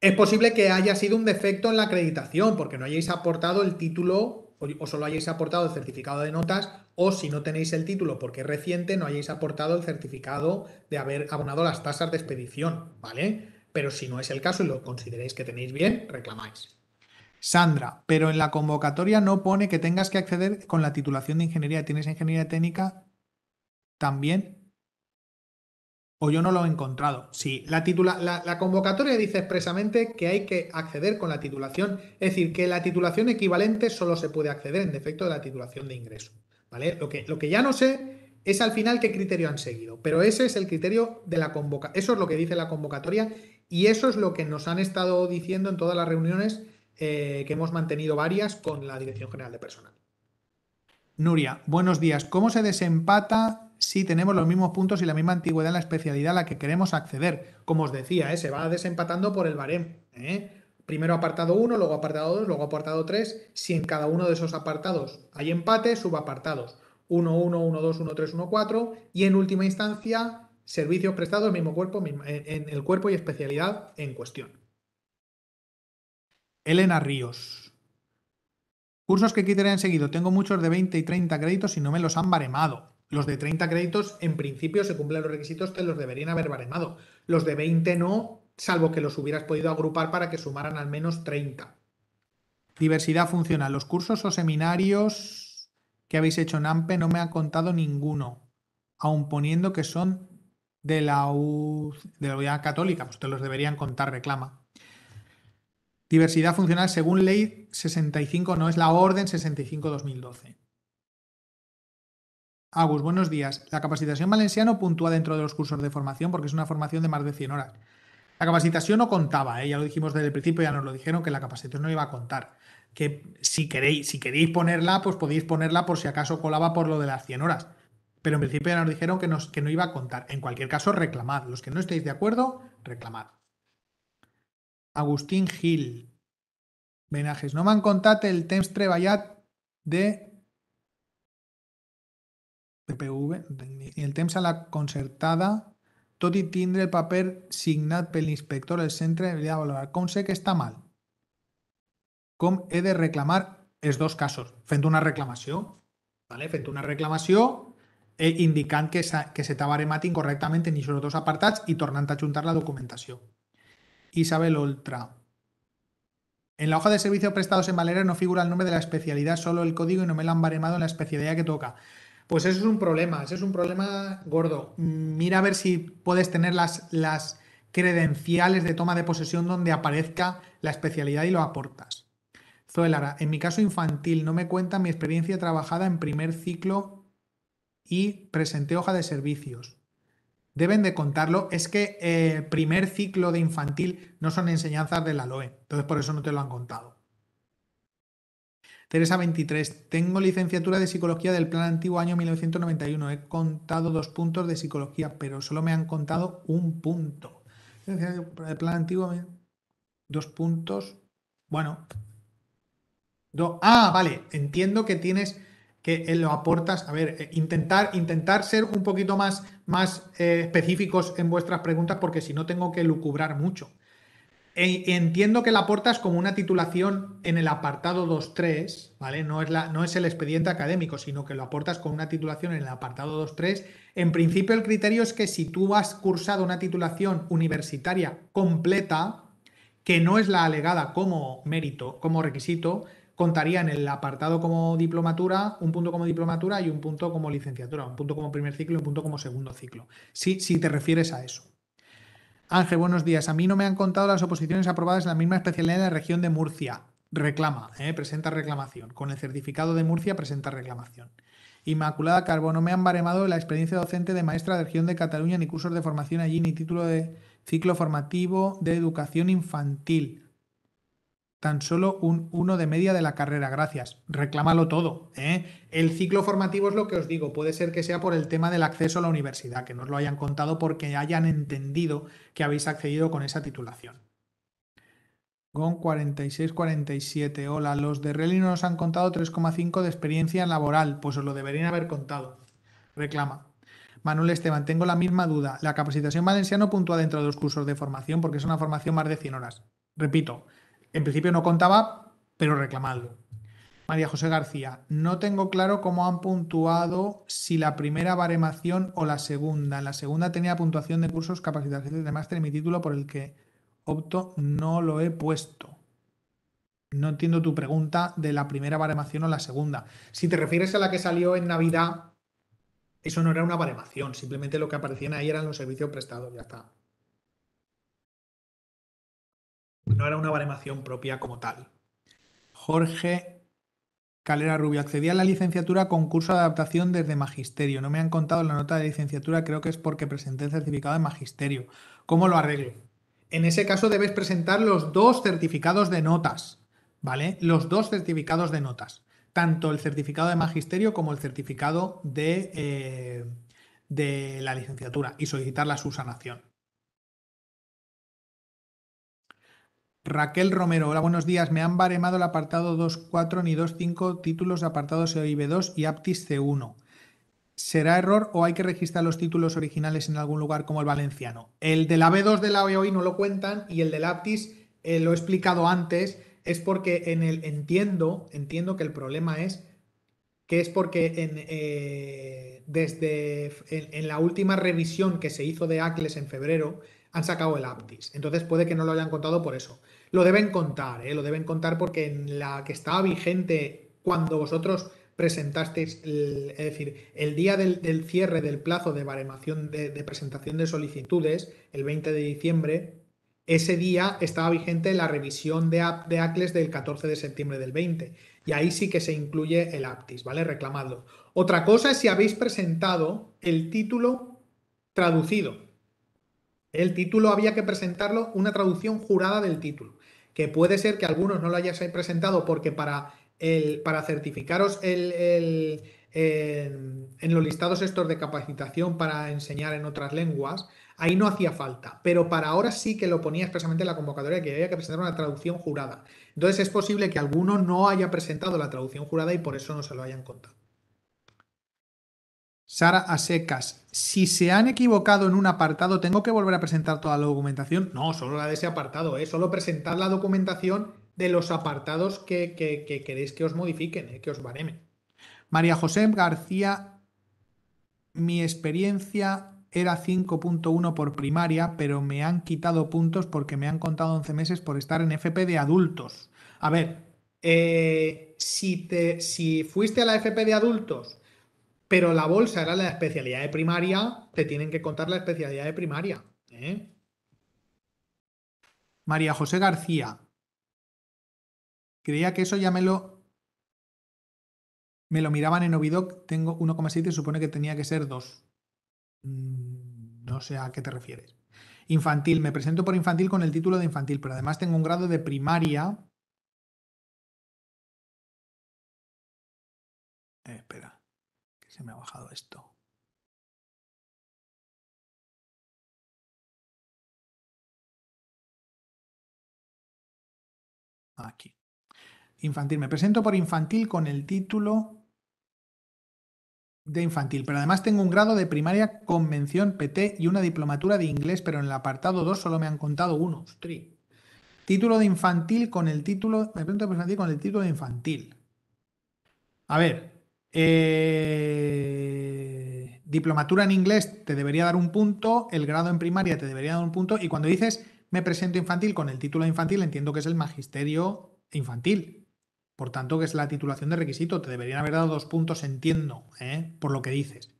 Es posible que haya sido un defecto en la acreditación porque no hayáis aportado el título o solo hayáis aportado el certificado de notas o si no tenéis el título porque es reciente, no hayáis aportado el certificado de haber abonado las tasas de expedición, ¿vale? Pero si no es el caso y lo consideréis que tenéis bien, reclamáis. Sandra, pero en la convocatoria no pone que tengas que acceder con la titulación de ingeniería. ¿Tienes ingeniería técnica también? O yo no lo he encontrado. Sí, la, la convocatoria dice expresamente que hay que acceder con la titulación, es decir, que la titulación equivalente solo se puede acceder en defecto de la titulación de ingreso. Lo que, lo que ya no sé es al final qué criterio han seguido, pero ese es el criterio de la convocatoria, eso es lo que dice la convocatoria y eso es lo que nos han estado diciendo en todas las reuniones eh, que hemos mantenido varias con la Dirección General de Personal. Nuria, buenos días. ¿Cómo se desempata si tenemos los mismos puntos y la misma antigüedad en la especialidad a la que queremos acceder? Como os decía, eh, se va desempatando por el barem ¿eh? primero apartado 1, luego apartado 2, luego apartado 3. Si en cada uno de esos apartados hay empate, subapartados 1, 1, 1, 2, 1, 3, 1, 4. Y en última instancia, servicios prestados mismo cuerpo, en el cuerpo y especialidad en cuestión. Elena Ríos. Cursos que quitaré seguido. Tengo muchos de 20 y 30 créditos y no me los han baremado. Los de 30 créditos, en principio, se cumplen los requisitos que los deberían haber baremado. Los de 20 no, salvo que los hubieras podido agrupar para que sumaran al menos 30. Diversidad funcional. Los cursos o seminarios que habéis hecho en AMPE no me ha contado ninguno, aun poniendo que son de la, U... de la Católica, pues te los deberían contar, reclama. Diversidad funcional según ley 65, no es la orden 65-2012. Agus, buenos días. La capacitación valenciano puntúa dentro de los cursos de formación porque es una formación de más de 100 horas. La capacitación no contaba, ¿eh? ya lo dijimos desde el principio, ya nos lo dijeron que la capacitación no iba a contar. Que si queréis, si queréis ponerla, pues podéis ponerla por si acaso colaba por lo de las 100 horas. Pero en principio ya nos dijeron que, nos, que no iba a contar. En cualquier caso, reclamad. Los que no estéis de acuerdo, reclamad. Agustín Gil. menajes No me han contado el TEMS treballat de PPV, el TEMS a la concertada Tot tindre el papel signat pel inspector del centre de de valorar Con sé que está mal. Com he de reclamar Es dos casos? Fent una reclamación, Vale? Fent una reclamación Indican e indicant que, que se está baremat incorrectament en esos dos apartats y tornant a juntar la documentación. Isabel Oltra. En la hoja de servicios prestados en Valera no figura el nombre de la especialidad, solo el código y no me lo han baremado en la especialidad que toca. Pues eso es un problema, eso es un problema gordo. Mm, mira a ver si puedes tener las, las credenciales de toma de posesión donde aparezca la especialidad y lo aportas. Zoelara, en mi caso infantil no me cuenta mi experiencia trabajada en primer ciclo y presenté hoja de servicios. Deben de contarlo, es que eh, primer ciclo de infantil no son enseñanzas de la LOE, entonces por eso no te lo han contado. Teresa 23, tengo licenciatura de psicología del plan antiguo año 1991. He contado dos puntos de psicología, pero solo me han contado un punto. El plan antiguo, dos puntos. Bueno. ah, vale. Entiendo que tienes que eh, lo aportas. A ver, eh, intentar, intentar ser un poquito más, más eh, específicos en vuestras preguntas, porque si no tengo que lucubrar mucho. E, entiendo que la aportas como una titulación en el apartado 2.3, ¿vale? No es, la, no es el expediente académico, sino que lo aportas con una titulación en el apartado 2.3. En principio, el criterio es que si tú has cursado una titulación universitaria completa, que no es la alegada como mérito, como requisito, contaría en el apartado como diplomatura, un punto como diplomatura y un punto como licenciatura, un punto como primer ciclo y un punto como segundo ciclo, si, si te refieres a eso. Ángel, buenos días. A mí no me han contado las oposiciones aprobadas en la misma especialidad en la región de Murcia. Reclama, eh, presenta reclamación. Con el certificado de Murcia presenta reclamación. Inmaculada Carbo, no me han baremado la experiencia docente de maestra de región de Cataluña, ni cursos de formación allí, ni título de ciclo formativo de educación infantil tan solo un uno de media de la carrera, gracias. Reclámalo todo. ¿eh? El ciclo formativo es lo que os digo, puede ser que sea por el tema del acceso a la universidad, que nos lo hayan contado porque hayan entendido que habéis accedido con esa titulación. Gon 4647, hola, los de no nos han contado 3,5 de experiencia laboral, pues os lo deberían haber contado. Reclama. Manuel Esteban, tengo la misma duda. La capacitación valenciana puntúa dentro de los cursos de formación porque es una formación más de 100 horas. Repito, en principio no contaba, pero reclamadlo. María José García, no tengo claro cómo han puntuado si la primera baremación o la segunda. En la segunda tenía puntuación de cursos, capacitaciones de máster y mi título por el que opto no lo he puesto. No entiendo tu pregunta de la primera baremación o la segunda. Si te refieres a la que salió en Navidad, eso no era una baremación, simplemente lo que aparecían ahí eran los servicios prestados, ya está. no era una baremación propia como tal. Jorge Calera Rubio, accedía a la licenciatura con curso de adaptación desde magisterio. No me han contado la nota de licenciatura, creo que es porque presenté el certificado de magisterio. ¿Cómo lo arreglo? En ese caso debes presentar los dos certificados de notas, ¿vale? Los dos certificados de notas, tanto el certificado de magisterio como el certificado de, eh, de la licenciatura y solicitar la subsanación. Raquel Romero, hola, buenos días. Me han baremado el apartado 2.4 ni 2.5 títulos apartados apartados b 2 y Aptis C1. ¿Será error o hay que registrar los títulos originales en algún lugar como el valenciano? El de la B2 de la no lo cuentan y el del Aptis eh, lo he explicado antes. Es porque en el entiendo, entiendo que el problema es que es porque en, eh, desde en la última revisión que se hizo de ACLES en febrero han sacado el Aptis. Entonces puede que no lo hayan contado por eso. Lo deben contar, ¿eh? lo deben contar porque en la que estaba vigente cuando vosotros presentasteis, es decir, el día del, cierre del plazo de presentación de solicitudes, el 20 de diciembre, ese día estaba vigente la revisión de, de ACLES del 14 de septiembre del 20. Y ahí sí que se incluye el aptis, ¿vale? Reclamadlo. Otra cosa es si habéis presentado el título traducido. El título había que presentarlo, una traducción jurada del título que puede ser que algunos no lo hayáis presentado porque para, el, para certificaros el, en los listados estos de capacitación para enseñar en otras lenguas, ahí no hacía falta, pero para ahora sí que lo ponía expresamente en la convocatoria que había que presentar una traducción jurada. Entonces es posible que alguno no haya presentado la traducción jurada y por eso no se lo hayan contado. Sara Asecas, si se han equivocado en un apartado, ¿tengo que volver a presentar toda la documentación? No, solo la de ese apartado, ¿eh? solo presentar la documentación de los apartados que, queréis que os modifiquen, ¿eh? que os baremen. María José García, mi experiencia era 5.1 por primaria, pero me han quitado puntos porque me han contado 11 meses por estar en FP de adultos. A ver, eh, si, te, si fuiste a la FP de adultos pero la bolsa era la especialidad de primaria, te tienen que contar la especialidad de primaria. ¿eh? María José García. Creía que eso ya me lo. Me lo miraban en Ovidoc, tengo 1,7 y supone que tenía que ser 2. Mm, no sé a qué te refieres. Infantil, me presento por infantil con el título de infantil, pero además tengo un grado de primaria. Eh, espera me ha bajado esto. Aquí. Infantil. Me presento por infantil con el título de infantil, pero además tengo un grado de primaria convención PT y una diplomatura de inglés, pero en el apartado 2 solo me han contado uno. Ostri. Título de infantil con el título, me presento por infantil con el título de infantil. A ver, eh, diplomatura en inglés te debería dar un punto, el grado en primaria te debería dar un punto, y cuando dices me presento infantil con el título infantil, entiendo que es el magisterio infantil. Por tanto, que es la titulación de requisito. Te deberían haber dado dos puntos, entiendo, ¿eh? por lo que dices.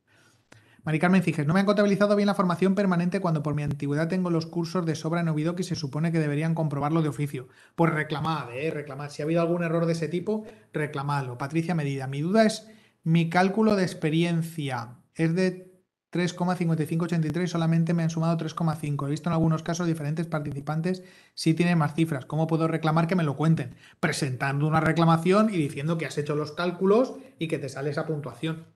Mari Carmen Ciges, no me han contabilizado bien la formación permanente cuando por mi antigüedad tengo los cursos de sobra en Ovidoc y se supone que deberían comprobarlo de oficio. Pues reclamad, ¿eh? reclamad. Si ha habido algún error de ese tipo, reclamadlo. Patricia Medida, mi duda es mi cálculo de experiencia es de 3,5583, solamente me han sumado 3,5. He visto en algunos casos diferentes participantes si tienen más cifras. ¿Cómo puedo reclamar que me lo cuenten? Presentando una reclamación y diciendo que has hecho los cálculos y que te sale esa puntuación.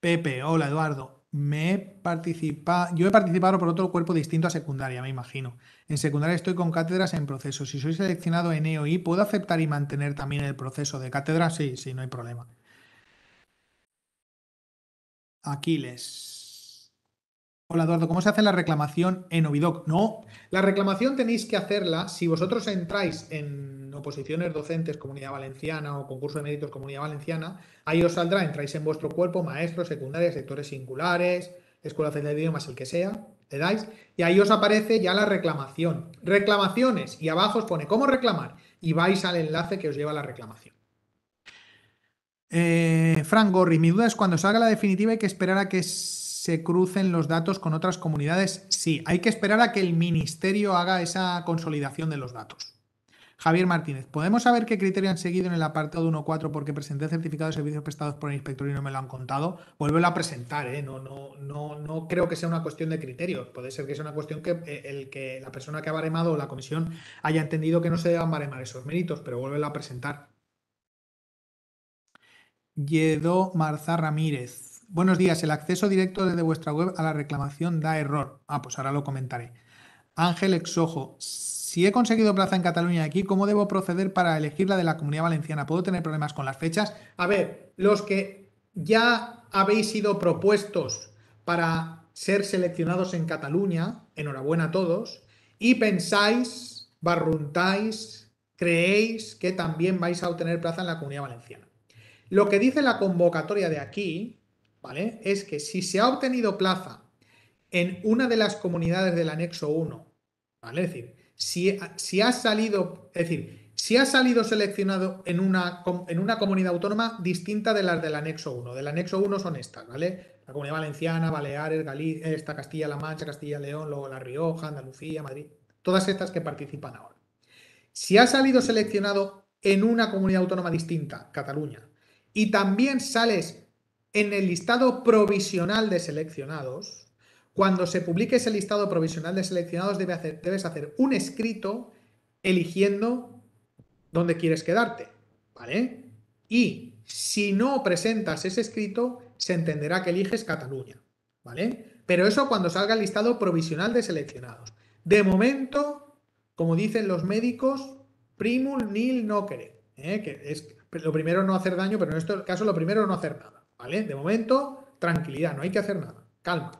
Pepe, hola Eduardo me participa... yo he participado por otro cuerpo distinto a secundaria, me imagino. En secundaria estoy con cátedras en proceso. Si soy seleccionado en EOI, ¿puedo aceptar y mantener también el proceso de cátedra? Sí, sí, no hay problema. Aquiles. Hola Eduardo, ¿cómo se hace la reclamación en Ovidoc? No, la reclamación tenéis que hacerla si vosotros entráis en oposiciones docentes Comunidad Valenciana o concurso de méritos Comunidad Valenciana, ahí os saldrá, entráis en vuestro cuerpo, maestros, secundaria sectores singulares, escuela de idiomas, el que sea, le dais, y ahí os aparece ya la reclamación. Reclamaciones, y abajo os pone cómo reclamar, y vais al enlace que os lleva a la reclamación. Eh, Frank Gorri, mi duda es cuando salga la definitiva hay que esperar a que se crucen los datos con otras comunidades. Sí, hay que esperar a que el ministerio haga esa consolidación de los datos. Javier Martínez, ¿podemos saber qué criterio han seguido en el apartado 1.4 porque presenté certificado de servicios prestados por el inspector y no me lo han contado? Vuelvelo a presentar, ¿eh? no, no, no, no creo que sea una cuestión de criterios. Puede ser que sea una cuestión que, eh, el que la persona que ha baremado o la comisión haya entendido que no se deban baremar esos méritos, pero vuelve a presentar. Yedo Marza Ramírez. Buenos días. El acceso directo desde vuestra web a la reclamación da error. Ah, pues ahora lo comentaré. Ángel Exojo si he conseguido plaza en Cataluña aquí, ¿cómo debo proceder para elegir la de la Comunidad Valenciana? ¿Puedo tener problemas con las fechas? A ver, los que ya habéis sido propuestos para ser seleccionados en Cataluña, enhorabuena a todos, y pensáis, barruntáis, creéis que también vais a obtener plaza en la Comunidad Valenciana. Lo que dice la convocatoria de aquí, ¿vale? Es que si se ha obtenido plaza en una de las comunidades del anexo 1, ¿vale? Es decir, si, has salido, es decir, si salido seleccionado en una, en una comunidad autónoma distinta de las del anexo 1. Del anexo 1 son estas, ¿vale? La comunidad valenciana, Baleares, Galicia, esta Castilla-La Mancha, Castilla-León, luego La Rioja, Andalucía, Madrid, todas estas que participan ahora. Si has salido seleccionado en una comunidad autónoma distinta, Cataluña, y también sales en el listado provisional de seleccionados, cuando se publique ese listado provisional de seleccionados, debes hacer un escrito eligiendo dónde quieres quedarte. ¿Vale? Y si no presentas ese escrito, se entenderá que eliges Cataluña. ¿Vale? Pero eso cuando salga el listado provisional de seleccionados. De momento, como dicen los médicos, primul nil no ¿eh? Que es lo primero no hacer daño, pero en este caso lo primero no hacer nada. ¿Vale? De momento, tranquilidad, no hay que hacer nada. Calma.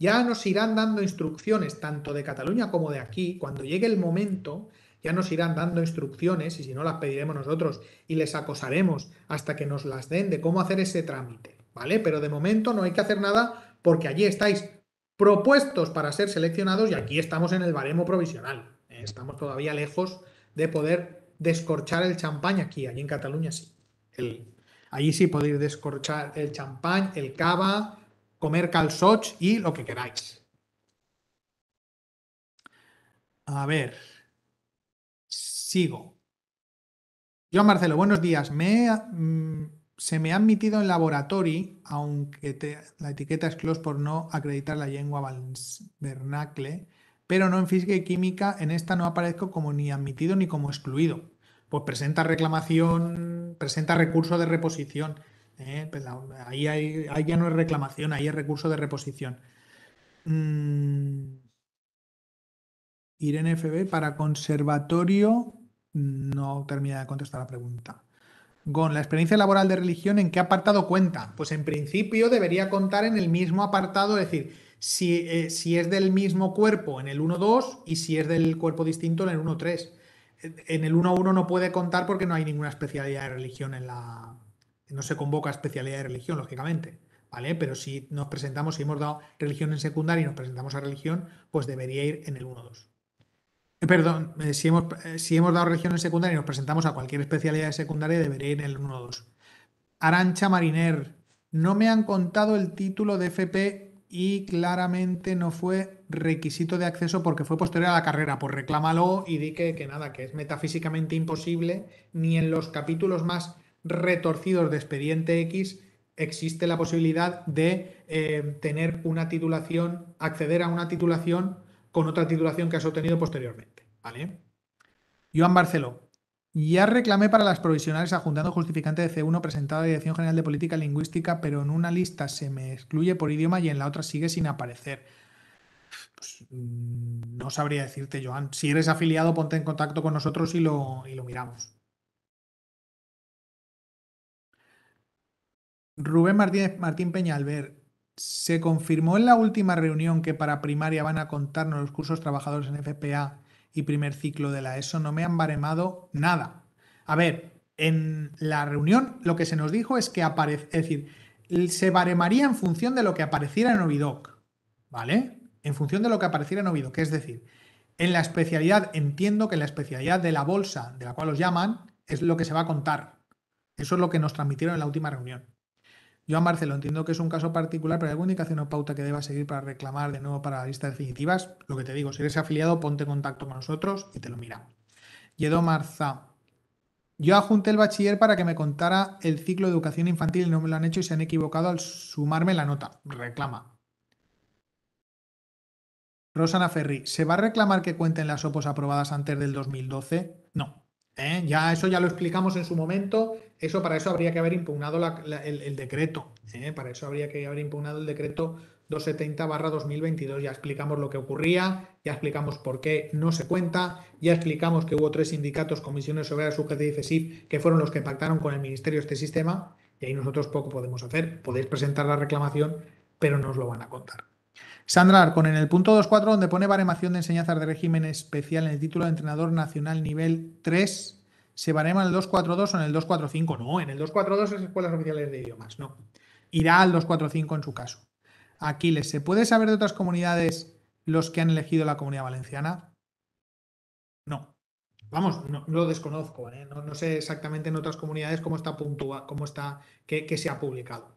Ya nos irán dando instrucciones, tanto de Cataluña como de aquí, cuando llegue el momento, ya nos irán dando instrucciones, y si no las pediremos nosotros y les acosaremos hasta que nos las den de cómo hacer ese trámite, ¿vale? Pero de momento no hay que hacer nada porque allí estáis propuestos para ser seleccionados y aquí estamos en el baremo provisional. ¿eh? Estamos todavía lejos de poder descorchar el champán aquí, allí en Cataluña sí. allí sí podéis descorchar el champán, el cava, comer calzots y lo que queráis. A ver, sigo. Yo Marcelo, buenos días. Me, mm, se me ha admitido en laboratorio, aunque la etiqueta es close por no acreditar la lengua vernacle, pero no en física y química, en esta no aparezco como ni admitido ni como excluido. Pues presenta reclamación, presenta recurso de reposición. ¿eh? Pues ahí, ya no es reclamación, ahí es recurso de reposición. Ir mm, Irene FB, para conservatorio, no termina de contestar la pregunta. Gon, la experiencia laboral de religión, ¿en qué apartado cuenta? Pues en principio debería contar en el mismo apartado, es decir, si, eh, si es del mismo cuerpo en el 1.2 y si es del cuerpo distinto en el 1.3. En el 1.1 no puede contar porque no hay ninguna especialidad de religión en la, no se convoca especialidad de religión, lógicamente, ¿vale? Pero si nos presentamos, si hemos dado religión en secundaria y nos presentamos a religión, pues debería ir en el 1-2. Eh, perdón, eh, eh, si, hemos, dado religión en secundaria y nos presentamos a cualquier especialidad de secundaria, debería ir en el 1-2. Arancha Mariner, no me han contado el título de FP y claramente no fue requisito de acceso porque fue posterior a la carrera. Pues reclámalo y di que, que nada, que es metafísicamente imposible, ni en los capítulos más retorcidos de expediente X, existe la posibilidad de eh, tener una titulación, acceder a una titulación con otra titulación que has obtenido posteriormente. ¿vale? Joan Barceló. Ya reclamé para las provisionales adjuntando justificante de C1 presentada a Dirección General de Política Lingüística, pero en una lista se me excluye por idioma y en la otra sigue sin aparecer. Pues, mm, no sabría decirte, Joan. Si eres afiliado, ponte en contacto con nosotros y lo, y lo miramos. Rubén Martínez, Martín Peñalver, ¿se confirmó en la última reunión que para primaria van a contarnos los cursos trabajadores en FPA y primer ciclo de la ESO? No me han baremado nada. A ver, en la reunión lo que se nos dijo es que aparece, es decir, se baremaría en función de lo que apareciera en Ovidoc, ¿vale? En función de lo que apareciera en Ovidoc, es decir, en la especialidad, entiendo que en la especialidad de la bolsa, de la cual os llaman, es lo que se va a contar. Eso es lo que nos transmitieron en la última reunión. Yo a Marcelo entiendo que es un caso particular, pero ¿hay alguna indicación o pauta que deba seguir para reclamar de nuevo para la lista definitivas? Lo que te digo, si eres afiliado, ponte en contacto con nosotros y te lo miramos. Yedo Marza. Yo ajunté el bachiller para que me contara el ciclo de educación infantil y no me lo han hecho y se han equivocado al sumarme la nota. Reclama. Rosana Ferri, ¿se va a reclamar que cuenten las OPOs aprobadas antes del 2012? No, ¿eh? Ya eso ya lo explicamos en su momento. Eso para eso habría que haber impugnado el, decreto. ¿eh? Para eso habría que haber impugnado el decreto 270-2022. Ya explicamos lo que ocurría, ya explicamos por qué no se cuenta, ya explicamos que hubo tres sindicatos, comisiones obreras, UGT y FESIF, que fueron los que pactaron con el ministerio este sistema. Y ahí nosotros poco podemos hacer. Podéis presentar la reclamación, pero no os lo van a contar. Sandra con en el punto 2.4, donde pone baremación de enseñanzas de régimen especial en el título de entrenador nacional nivel 3, ¿se barema en el 2.4.2 o en el 2.4.5? No, en el 2.4.2 es escuelas oficiales de idiomas, no. Irá al 2.4.5 en su caso. Aquiles, ¿se puede saber de otras comunidades los que han elegido la comunidad valenciana? No. Vamos, no, lo desconozco, ¿eh? no, sé exactamente en otras comunidades cómo está puntúa, cómo está, que se ha publicado.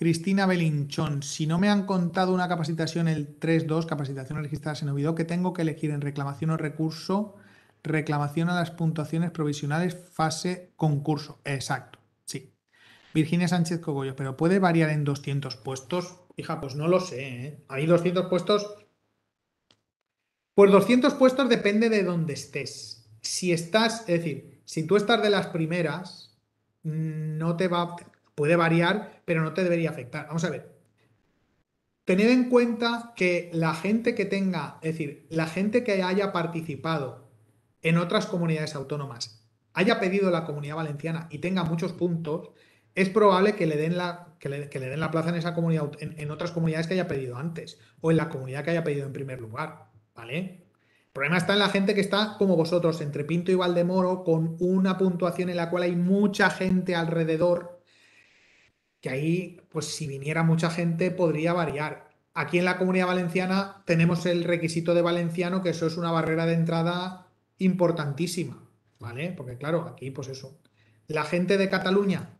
Cristina Belinchón, si no me han contado una capacitación, el 3.2, capacitación registrada, se me olvidó que tengo que elegir en reclamación o recurso, reclamación a las puntuaciones provisionales, fase concurso. Exacto, sí. Virginia Sánchez Cogollo, pero puede variar en 200 puestos. Hija, pues no lo sé. ¿eh? Hay 200 puestos. Pues 200 puestos depende de dónde estés. Si estás, es decir, si tú estás de las primeras, mm, no te va, puede variar pero no te debería afectar. Vamos a ver. Tened en cuenta que la gente que tenga, es decir, la gente que haya participado en otras comunidades autónomas, haya pedido la comunidad valenciana y tenga muchos puntos, es probable que le den la, que le, den la plaza en esa comunidad, en, otras comunidades que haya pedido antes, o en la comunidad que haya pedido en primer lugar. ¿Vale? El problema está en la gente que está como vosotros, entre Pinto y Valdemoro, con una puntuación en la cual hay mucha gente alrededor que ahí, pues si viniera mucha gente, podría variar. Aquí en la comunidad valenciana tenemos el requisito de valenciano, que eso es una barrera de entrada importantísima, ¿vale? Porque claro, aquí pues eso. La gente de Cataluña,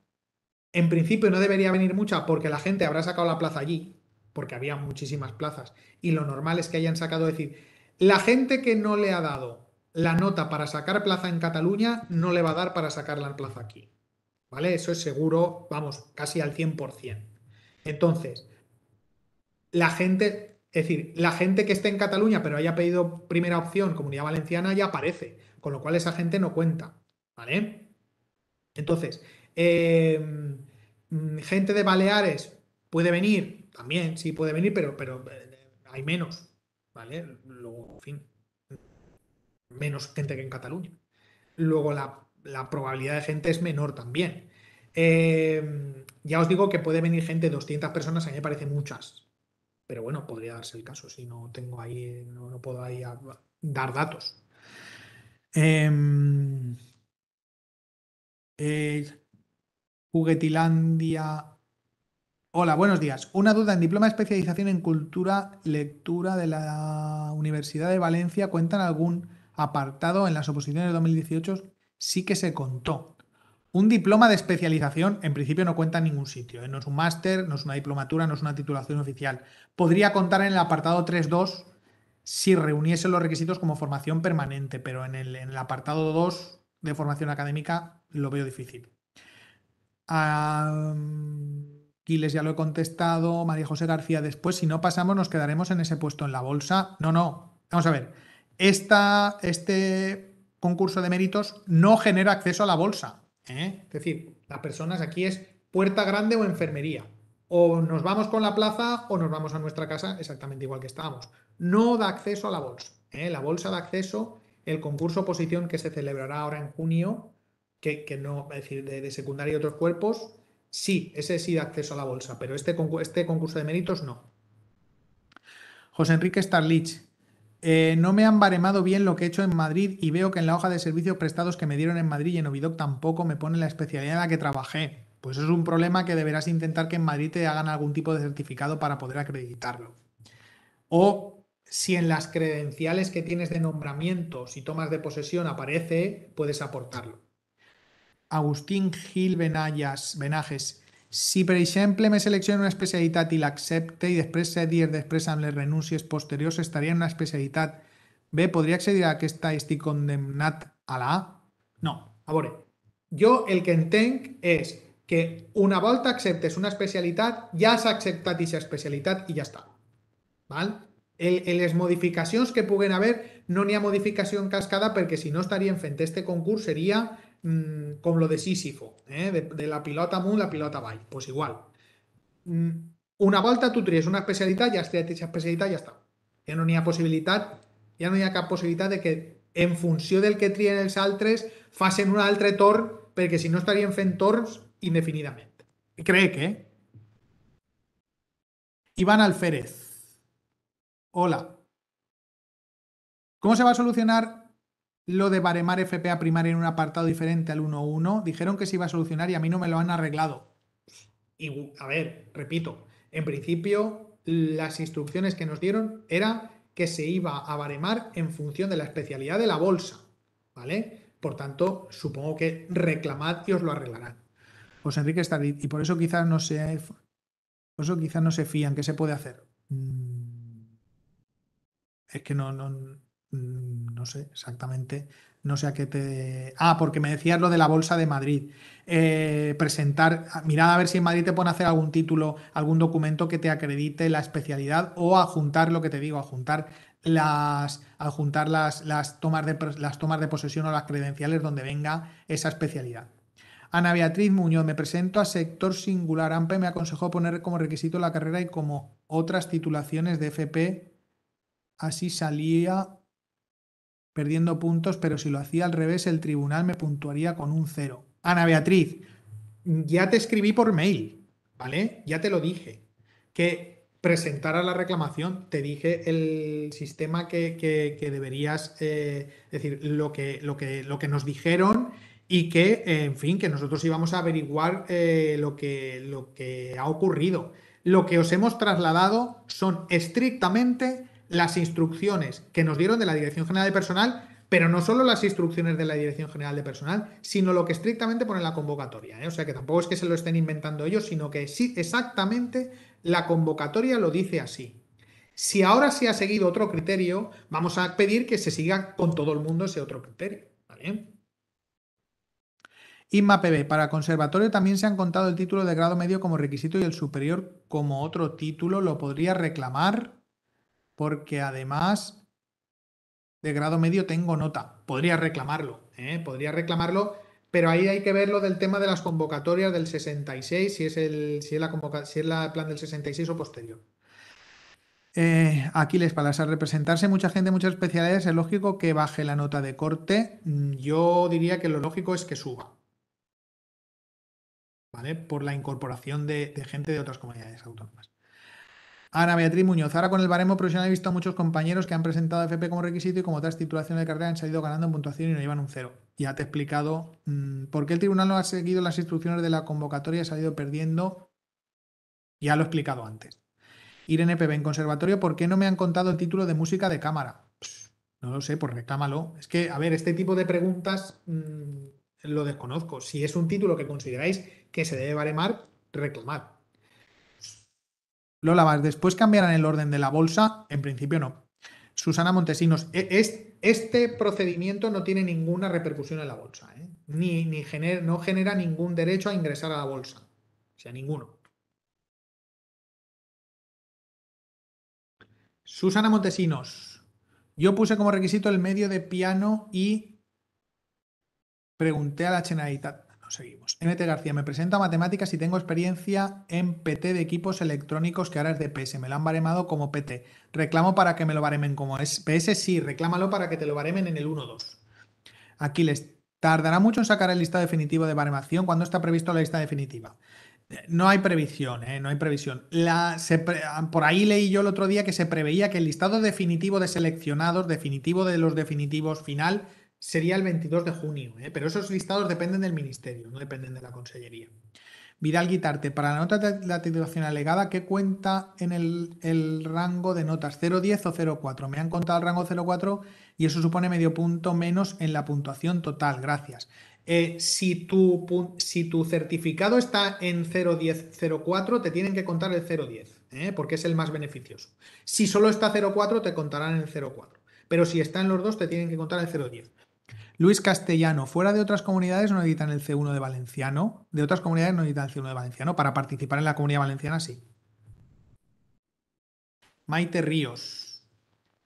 en principio no debería venir mucha porque la gente habrá sacado la plaza allí, porque había muchísimas plazas. Y lo normal es que hayan sacado, decir, la gente que no le ha dado la nota para sacar plaza en Cataluña no le va a dar para sacar la plaza aquí. ¿vale? Eso es seguro, vamos, casi al 100%. Entonces, la gente, es decir, la gente que esté en Cataluña pero haya pedido primera opción, Comunidad Valenciana, ya aparece, con lo cual esa gente no cuenta, ¿vale? Entonces, em, gente de Baleares puede venir, también, sí puede venir, pero, pero eh, hay menos, ¿vale? Luego, en fin, menos gente que en Cataluña. Luego la la probabilidad de gente es menor también. Em, ya os digo que puede venir gente, 200 personas, a mí me parece muchas. Pero bueno, podría darse el caso si no tengo ahí, no, puedo ahí dar datos. Em, eh, Juguetilandia. Hola, buenos días. Una duda en diploma de especialización en cultura lectura de la Universidad de Valencia. ¿Cuentan algún apartado en las oposiciones de 2018 sí que se contó. Un diploma de especialización en principio no cuenta en ningún sitio. ¿eh? No es un máster, no es una diplomatura, no es una titulación oficial. Podría contar en el apartado 3.2 si reuniese los requisitos como formación permanente, pero en el, apartado 2 de formación académica lo veo difícil. Aquí les ya lo he contestado. María José García, después, si no pasamos, nos quedaremos en ese puesto en la bolsa. No, no. Vamos a ver. Esta, este concurso de méritos no genera acceso a la bolsa. ¿eh? Es decir, las personas aquí es puerta grande o enfermería. O nos vamos con la plaza o nos vamos a nuestra casa exactamente igual que estábamos. No da acceso a la bolsa. ¿eh? La bolsa da acceso, el concurso oposición que se celebrará ahora en junio, que, no, es decir, de, secundaria y otros cuerpos, sí, ese sí da acceso a la bolsa, pero este, este concurso de méritos no. José Enrique Starlich, eh, no me han baremado bien lo que he hecho en Madrid y veo que en la hoja de servicios prestados que me dieron en Madrid y en Ovidoc tampoco me pone la especialidad en la que trabajé. Pues es un problema que deberás intentar que en Madrid te hagan algún tipo de certificado para poder acreditarlo. O si en las credenciales que tienes de nombramiento, si tomas de posesión aparece, puedes aportarlo. Agustín Gil Benayas, Benajes, Si, per exemple, me selecciono una especialitat i l'accepte i després set dies després amb les renúncies posteriors estaria en una especialitat B, podria accedir a aquesta i estic condemnat a la A? No. A veure, jo el que entenc és que una volta acceptes una especialitat, ja has acceptat aquesta especialitat i ja està. Val? El, en les modificacions que puguen haver, no n'hi ha modificació en cascada perquè si no estaríem fent este concurs seria Mm, con lo de Sísifo, ¿eh? de, la pilota Moon, la pilota bay, pues igual. Mm, una volta tu tries una especialidad, ya está, esa especialitat, ja està. no había posibilidad possibilitat, no hi posibilidad de que en función del que trien els altres facin un altre tor, perquè si no estarían fent indefinidamente. ¿Cree Crec, que... Eh? Iván Alférez. Hola. ¿Cómo se va a solucionar lo de baremar FPA primaria en un apartado diferente al 1.1. Dijeron que se iba a solucionar y a mí no me lo han arreglado. Y a ver, repito, en principio las instrucciones que nos dieron era que se iba a baremar en función de la especialidad de la bolsa, ¿vale? Por tanto, supongo que reclamad y os lo arreglarán. Pues Enrique está y por eso quizás no se por eso quizás no se fían, ¿qué se puede hacer? Mm. Es que no, no Mm, no sé exactamente, no sé a qué te... Ah, porque me decías lo de la Bolsa de Madrid. Eh, presentar, ah, mirad a ver si en Madrid te ponen a hacer algún título, algún documento que te acredite la especialidad o a juntar lo que te digo, a juntar las, a juntar las, las, tomas, de, las tomas de posesión o las credenciales donde venga esa especialidad. Ana Beatriz Muñoz, me presento a sector singular. AMPE me aconsejó poner como requisito la carrera y como otras titulaciones de FP. Así salía perdiendo puntos, pero si lo hacía al revés, el tribunal me puntuaría con un cero. Ana Beatriz, ya te escribí por mail, ¿vale? Ya te lo dije, que presentara la reclamación, te dije el sistema que, que, deberías, eh, decir, lo que, lo, que, lo que nos dijeron y que, en fin, que nosotros íbamos a averiguar eh, lo, que, lo que ha ocurrido. Lo que os hemos trasladado son estrictamente las instrucciones que nos dieron de la Dirección General de Personal, pero no solo las instrucciones de la Dirección General de Personal, sino lo que estrictamente pone la convocatoria. ¿eh? O sea que tampoco es que se lo estén inventando ellos, sino que sí, exactamente la convocatoria lo dice así. Si ahora se ha seguido otro criterio, vamos a pedir que se siga con todo el mundo ese otro criterio. ¿vale? para conservatorio también se han contado el título de grado medio como requisito y el superior como otro título. ¿Lo podría reclamar? porque además de grado medio tengo nota. Podría reclamarlo, ¿eh? podría reclamarlo, pero ahí hay que ver lo del tema de las convocatorias del 66, si es, el, si la si es la plan del 66 o posterior. Eh, Aquiles, para representarse mucha gente, muchas especialidades, es lógico que baje la nota de corte. Mm, yo diría que lo lógico es que suba. ¿Vale? Por la incorporación de gente de otras comunidades autónomas. Ana Beatriz Muñoz, ahora con el baremo profesional he visto a muchos compañeros que han presentado FP como requisito y como otras titulaciones de carrera han salido ganando en puntuación y no llevan un cero. Ya te he explicado mm, por qué el tribunal no ha seguido las instrucciones de la convocatoria y ha salido perdiendo. Ya lo he explicado antes. Irene P. en conservatorio, ¿por qué no me han contado el título de música de cámara? no lo sé, pues reclámalo. Es que, a ver, este tipo de preguntas mm, lo desconozco. Si es un título que consideráis que se debe baremar, reclamad. Lola ¿después cambiarán el orden de la bolsa? En principio no. Susana Montesinos, e-, este procedimiento no tiene ninguna repercusión en la bolsa, ¿eh? ni, ni no genera ningún derecho a ingresar a la bolsa, o sea, ninguno. Susana Montesinos, yo puse como requisito el medio de piano y pregunté a la chenadita seguimos. MT García, me presento a matemáticas y tengo experiencia en PT de equipos electrónicos que ahora es de PS. Me lo han baremado como PT. Reclamo para que me lo baremen como PS sí, reclámalo para que te lo baremen en el 1-2. Aquí les ¿tardará mucho en sacar el listado definitivo de baremación? cuando está previsto la lista definitiva? No hay previsión, ¿eh? no hay previsión. por ahí leí yo el otro día que se preveía que el listado definitivo de seleccionados, definitivo de los definitivos final, sería el 22 de junio, ¿eh? pero esos listados dependen del ministerio, no dependen de la consellería. Vidal Guitarte, para la nota de la titulación alegada, ¿qué cuenta en el, rango de notas 0,10 o 0,4? Me han contado el rango 0,4 y eso supone medio punto menos en la puntuación total, gracias. Eh, si, tu, certificado está en 0,10, 0,4, te tienen que contar el 0,10, ¿eh? porque es el más beneficioso. Si solo está 0,4, te contarán el 0,4. Pero si está en los dos, te tienen que contar el 0,10. Luis Castellano, fuera de otras comunidades no editan el C1 de valenciano. De otras comunidades no editan el C1 de valenciano. Para participar en la comunidad valenciana, sí. Maite Ríos.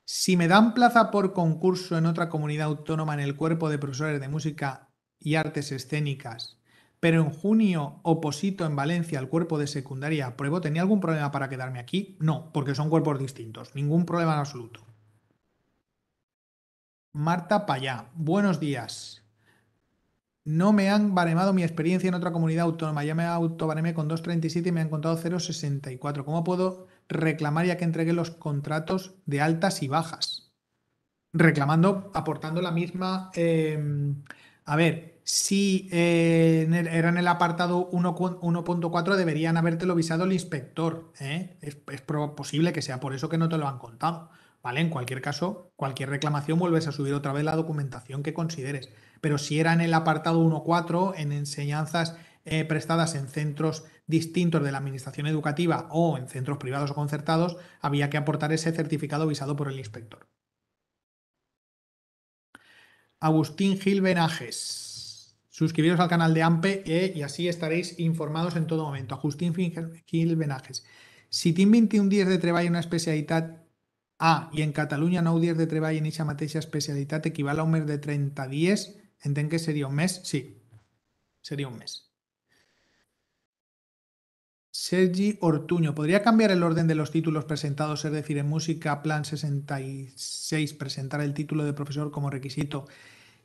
Si me dan plaza por concurso en otra comunidad autónoma en el cuerpo de profesores de música y artes escénicas, pero en junio oposito en Valencia al cuerpo de secundaria, apruebo, ¿tenía algún problema para quedarme aquí? No, porque son cuerpos distintos, ningún problema en absoluto. Marta Payá, buenos días. No me han baremado mi experiencia en otra comunidad autónoma. Ya me auto autobaremé con 2.37 y me han contado 0.64. ¿Cómo puedo reclamar ya que entregué los contratos de altas y bajas? Reclamando, aportando la misma... Eh, a ver, si eh, era en el apartado 1.4 deberían habértelo visado el inspector. ¿eh? es posible que sea por eso que no te lo han contado. ¿vale? En cualquier caso, cualquier reclamación vuelves a subir otra vez la documentación que consideres. Pero si era en el apartado 1.4, en enseñanzas eh, prestadas en centros distintos de la administración educativa o en centros privados o concertados, había que aportar ese certificado visado por el inspector. Agustín Gil Benajes. Suscribiros al canal de AMPE eh, y así estaréis informados en todo momento. Agustín Gil Benajes. Si tiene 21 de treball en una especialidad Ah, ¿y en Cataluña 9 de treball en aquesta mateixa especialitat equivale a un mes de 30 días? Entenc que sería un mes? Sí, sería un mes. Sergi Ortuño, ¿podría cambiar el orden de los títulos presentados? Es decir, en música, plan 66, presentar el título de profesor como requisito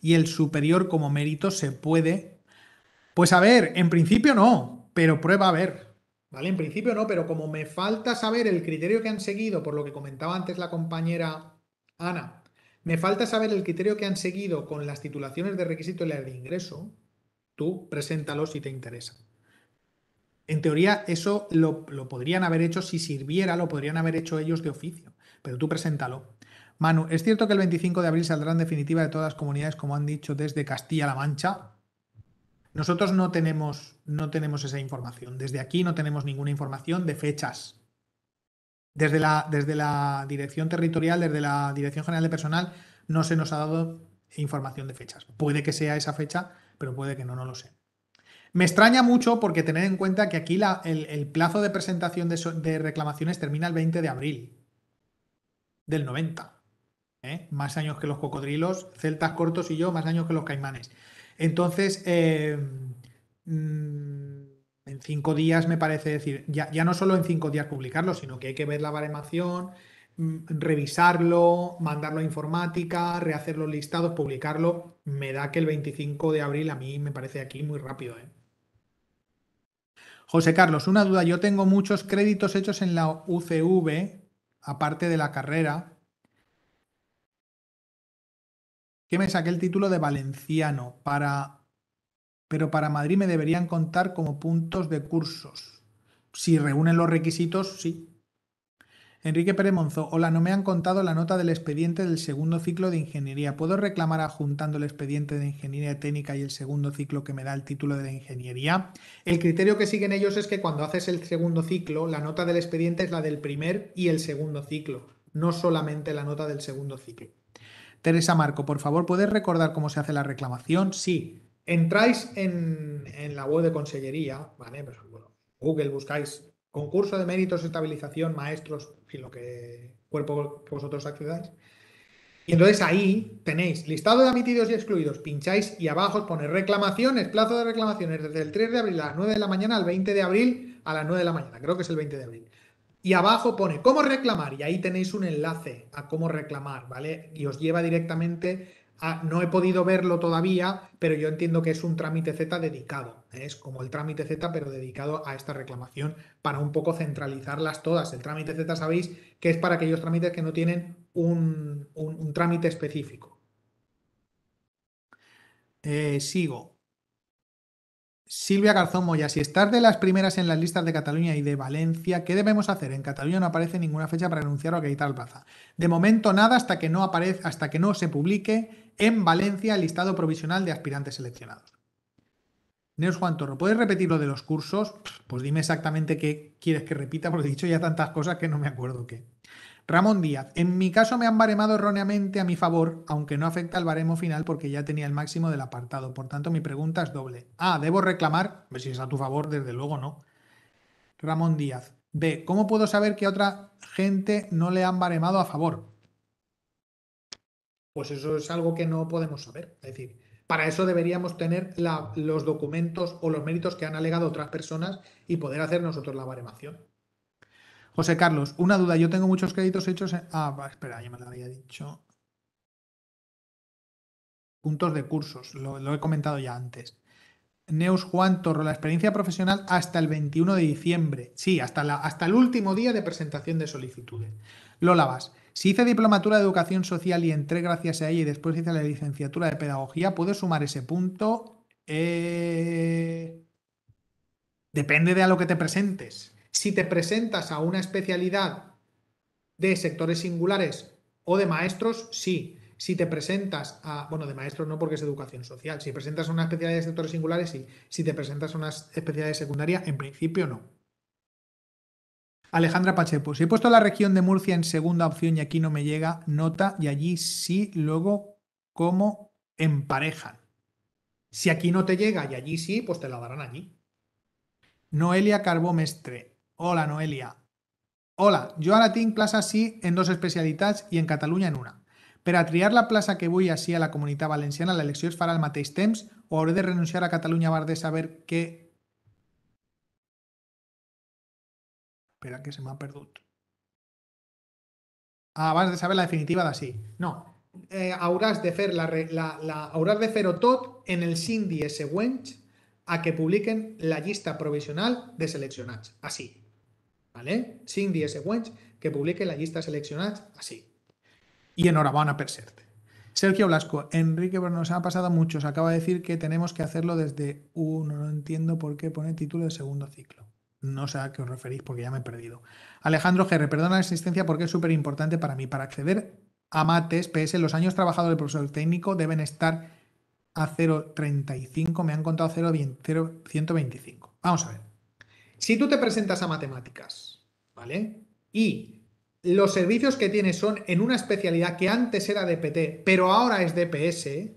y el superior como mérito, ¿se puede? Pues a ver, en principio no, pero prueba a ver. ¿Vale? En principio no, pero como me falta saber el criterio que han seguido, por lo que comentaba antes la compañera Ana, me falta saber el criterio que han seguido con las titulaciones de requisito y de ingreso, tú preséntalo si te interesa. En teoría, eso lo, podrían haber hecho si sirviera, lo podrían haber hecho ellos de oficio, pero tú preséntalo. Manu, ¿es cierto que el 25 de abril saldrán definitiva de todas las comunidades, como han dicho, desde Castilla-La Mancha? Nosotros no tenemos, no tenemos esa información. Desde aquí no tenemos ninguna información de fechas. Desde la, desde la Dirección Territorial, desde la Dirección General de Personal, no se nos ha dado información de fechas. Puede que sea esa fecha, pero puede que no, no lo sé. Me extraña mucho porque tener en cuenta que aquí el, plazo de presentación de, reclamaciones termina el 20 de abril del 90. ¿eh? Más años que los cocodrilos, celtas cortos y yo, más años que los caimanes. Entonces, eh, mm, en cinco días me parece decir, ya, no solo en cinco días publicarlo, sino que hay que ver la baremación, mm, revisarlo, mandarlo a informática, rehacer los listados, publicarlo. Me da que el 25 de abril a mí me parece aquí muy rápido. ¿eh? José Carlos, una duda. Yo tengo muchos créditos hechos en la UCV, aparte de la carrera. que me saqué el título de valenciano para... Pero para Madrid me deberían contar como puntos de cursos. Si reúnen los requisitos, sí. Enrique Pérez hola, no me han contado la nota del expediente del segundo ciclo de ingeniería. ¿Puedo reclamar adjuntando el expediente de ingeniería técnica y el segundo ciclo que me da el título de la ingeniería? El criterio que siguen ellos es que cuando haces el segundo ciclo, la nota del expediente es la del primer y el segundo ciclo, no solamente la nota del segundo ciclo. Teresa Marco, por favor, ¿puedes recordar cómo se hace la reclamación? Sí. Entráis en, la web de Consellería, ¿vale? Pues, bueno, Google buscáis concurso de méritos, estabilización, maestros, y lo que cuerpo que vosotros accedáis. Y entonces ahí tenéis listado de admitidos y excluidos, pincháis y abajo os pone reclamaciones, plazo de reclamaciones desde el 3 de abril a las 9 de la mañana al 20 de abril a las 9 de la mañana, creo que es el 20 de abril. Y abajo pone cómo reclamar y ahí tenéis un enlace a cómo reclamar, ¿vale? Y os lleva directamente a, no he podido verlo todavía, pero yo entiendo que es un trámite Z dedicado, ¿eh? es como el trámite Z pero dedicado a esta reclamación para un poco centralizarlas todas. El trámite Z sabéis que es para aquellos trámites que no tienen un, trámite específico. Eh, sigo. Silvia Garzón Moya, si estás de las primeras en las listas de Cataluña y de Valencia, ¿qué debemos hacer? En Cataluña no aparece ninguna fecha para anunciar o acreditar el plaza. De momento nada hasta que no aparezca, hasta que no se publique en Valencia el listado provisional de aspirantes seleccionados. Neus Juan Torro, ¿puedes repetir lo de los cursos? Pues dime exactamente qué quieres que repita, porque he dicho ya tantas cosas que no me acuerdo qué. Ramón Díaz, en mi caso me han baremado erróneamente a mi favor, aunque no afecta al baremo final porque ya tenía el máximo del apartado. Por tanto, mi pregunta es doble. A, ah, ¿debo reclamar? Si es a tu favor, desde luego no. Ramón Díaz. B, ¿cómo puedo saber que a otra gente no le han baremado a favor? Pues eso es algo que no podemos saber. Es decir, para eso deberíamos tener los documentos o los méritos que han alegado otras personas y poder hacer nosotros la baremación. José Carlos, una duda. Yo tengo muchos créditos hechos. En... Ah, espera, ya me lo había dicho. Puntos de cursos, lo, he comentado ya antes. Neus Juan Torro, la experiencia profesional hasta el 21 de diciembre. Sí, hasta, hasta el último día de presentación de solicitudes. Lola Vas, si hice diplomatura de educación social y entré gracias a ella y después hice la licenciatura de pedagogía, ¿puedo sumar ese punto? Eh, depende de a lo que te presentes. Si te presentas a una especialidad de sectores singulares o de maestros, sí. Si te presentas a, bueno, de maestros no porque es educación social, si presentas a una especialidad de sectores singulares, sí. Si te presentas a una especialidad de secundaria, en principio no. Alejandra Pacheco, si he puesto la región de Murcia en segunda opción y aquí no me llega, nota y allí sí, luego cómo emparejan. Si aquí no te llega y allí sí, pues te la darán allí. Noelia Mestre. Hola, Noelia. Hola, jo ara tinc plaça sí en dues especialitats i en Catalunya en una. Per a triar la plaça que vull així a la comunitat valenciana, l'elecció es farà al mateix temps o hauré de renunciar a Catalunya a de saber què... Espera, que se m'ha perdut. Ah, abans de saber la definitiva d'ací. No, eh, hauràs de fer la, la, la, hauràs de fer-ho tot en els 5 dies següents a que publiquen la llista provisional de seleccionats. Així. ¿vale? Sin DS-Wench, que publique la lista seleccionada así. Y enhorabuena per Sergio Blasco, Enrique, nos ha pasado mucho. acaba de decir que tenemos que hacerlo desde uno. No entiendo por qué pone título de segundo ciclo. No sé a qué os referís porque ya me he perdido. Alejandro GR, perdona la existencia porque es súper importante para mí. Para acceder a mates, PS, los años trabajados del profesor técnico deben estar a 0,35. Me han contado 0,125. Vamos a ver. Si tú te presentas a matemáticas ¿vale? Y los servicios que tiene son en una especialidad que antes era DPT, pero ahora es DPS.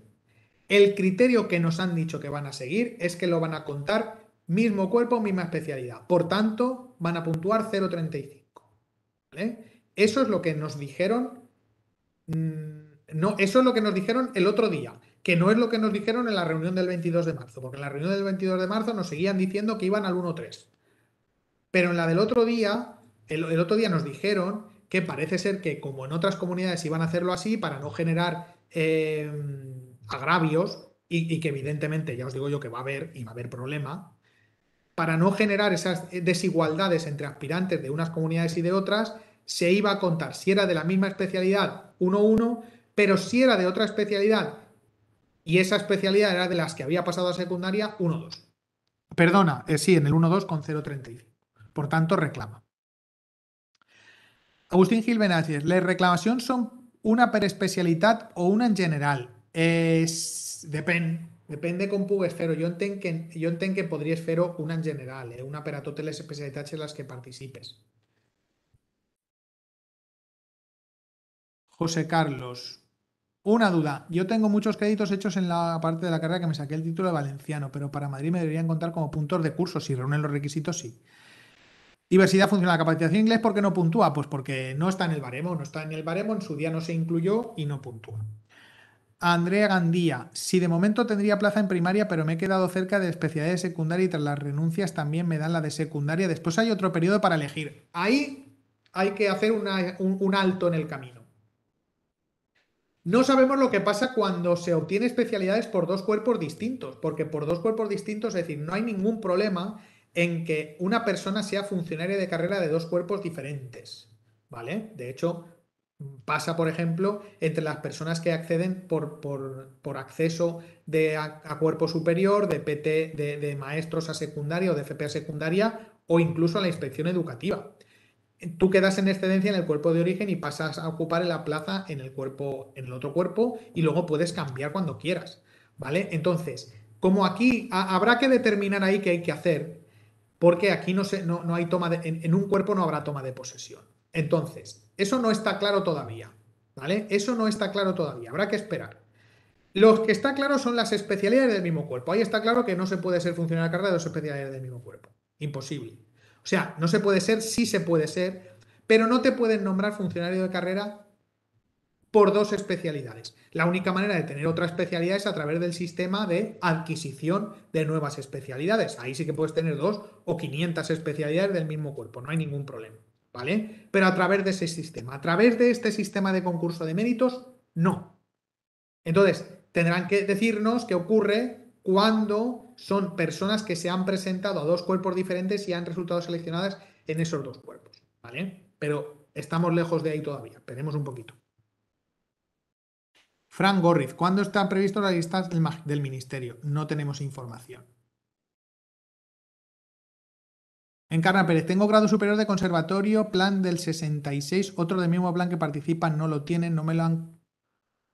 El criterio que nos han dicho que van a seguir es que lo van a contar mismo cuerpo, misma especialidad. Por tanto, van a puntuar 0,35. ¿vale? Eso es lo que nos dijeron. Mm, no, eso es lo que nos dijeron el otro día, que no es lo que nos dijeron en la reunión del 22 de marzo, porque en la reunión del 22 de marzo nos seguían diciendo que iban al 1,3. Pero en la del otro día el, otro día nos dijeron que parece ser que, como en otras comunidades iban a hacerlo así, para no generar em, agravios, y, que evidentemente, ya os digo yo que va a haber y va a haber problema, para no generar esas desigualdades entre aspirantes de unas comunidades y de otras, se iba a contar si era de la misma especialidad 1-1, pero si era de otra especialidad y esa especialidad era de las que había pasado a secundaria 1-2. Perdona, eh, sí, en el 1-2 con 0.35. Por tanto, reclama. Agustín Gil ¿le les son son una per especialidad o una en general? Depende. Depende depende con com pugues yo que, podría entenc que una en general, ¿eh? una per a en las que participes. José Carlos, una duda. Yo tengo muchos créditos hechos en la parte de la carrera que me saqué el título de valenciano, pero para Madrid me deberían contar como puntos de curso. Si reúnen los requisitos, sí. Diversidad funciona la capacitación inglés, ¿por qué no puntúa? Pues porque no está en el baremo, no está en el baremo, en su día no se incluyó y no puntúa. Andrea Gandía, si de momento tendría plaza en primaria, pero me he quedado cerca de especialidades de secundaria y tras las renuncias también me dan la de secundaria. Después hay otro periodo para elegir. Ahí hay que hacer un, un alto en el camino. No sabemos lo que pasa cuando se obtiene especialidades por dos cuerpos distintos, porque por dos cuerpos distintos, es decir, no hay ningún problema en que una persona sea funcionaria de carrera de dos cuerpos diferentes, ¿vale? De hecho, pasa, por ejemplo, entre las personas que acceden por, por, acceso a, cuerpo superior, de PT, de, maestros a secundaria o de FP a secundaria, o incluso a la inspección educativa. Tú quedas en excedencia en el cuerpo de origen y pasas a ocupar la plaza en el cuerpo, en el otro cuerpo, y luego puedes cambiar cuando quieras. ¿Vale? Entonces, como aquí habrá que determinar ahí qué hay que hacer, porque aquí no, se, no, hay toma de, en, un cuerpo no habrá toma de posesión. Entonces, eso no está claro todavía, ¿vale? Eso no está claro todavía, habrá que esperar. Lo que está claro son las especialidades del mismo cuerpo. Ahí está claro que no se puede ser funcionario de carrera de dos especialidades del mismo cuerpo. Imposible. O sea, no se puede ser, sí se puede ser, pero no te pueden nombrar funcionario de carrera por dos especialidades. La única manera de tener otra especialidad es a través del sistema de adquisición de nuevas especialidades. Ahí sí que puedes tener dos o 500 especialidades del mismo cuerpo, no hay ningún problema, ¿vale? Pero a través de ese sistema, a través de este sistema de concurso de méritos, no. Entonces, tendrán que decirnos qué ocurre cuando son personas que se han presentado a dos cuerpos diferentes y han resultado seleccionadas en esos dos cuerpos, ¿vale? Pero estamos lejos de ahí todavía, esperemos un poquito. Fran Gorriz, ¿cuándo está previsto la lista del, ministerio? No tenemos información. Encarna Pérez, tengo grado superior de conservatorio, plan del 66, otro del mismo plan que participan, no lo tienen, no me lo han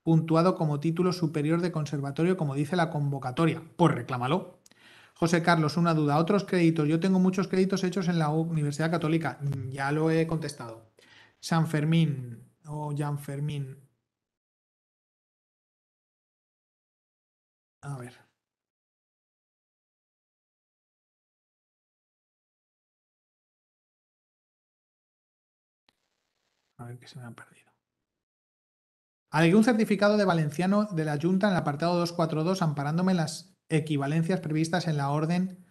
puntuado como título superior de conservatorio, como dice la convocatoria. Pues reclámalo. José Carlos, una duda. Otros créditos. Yo tengo muchos créditos hechos en la Universidad Católica. Mm, ya lo he contestado. San Fermín o Jan Fermín. A ver. A ver que se me han perdido. algún un certificado de valenciano de la Junta en el apartado 242 amparándome las equivalencias previstas en la orden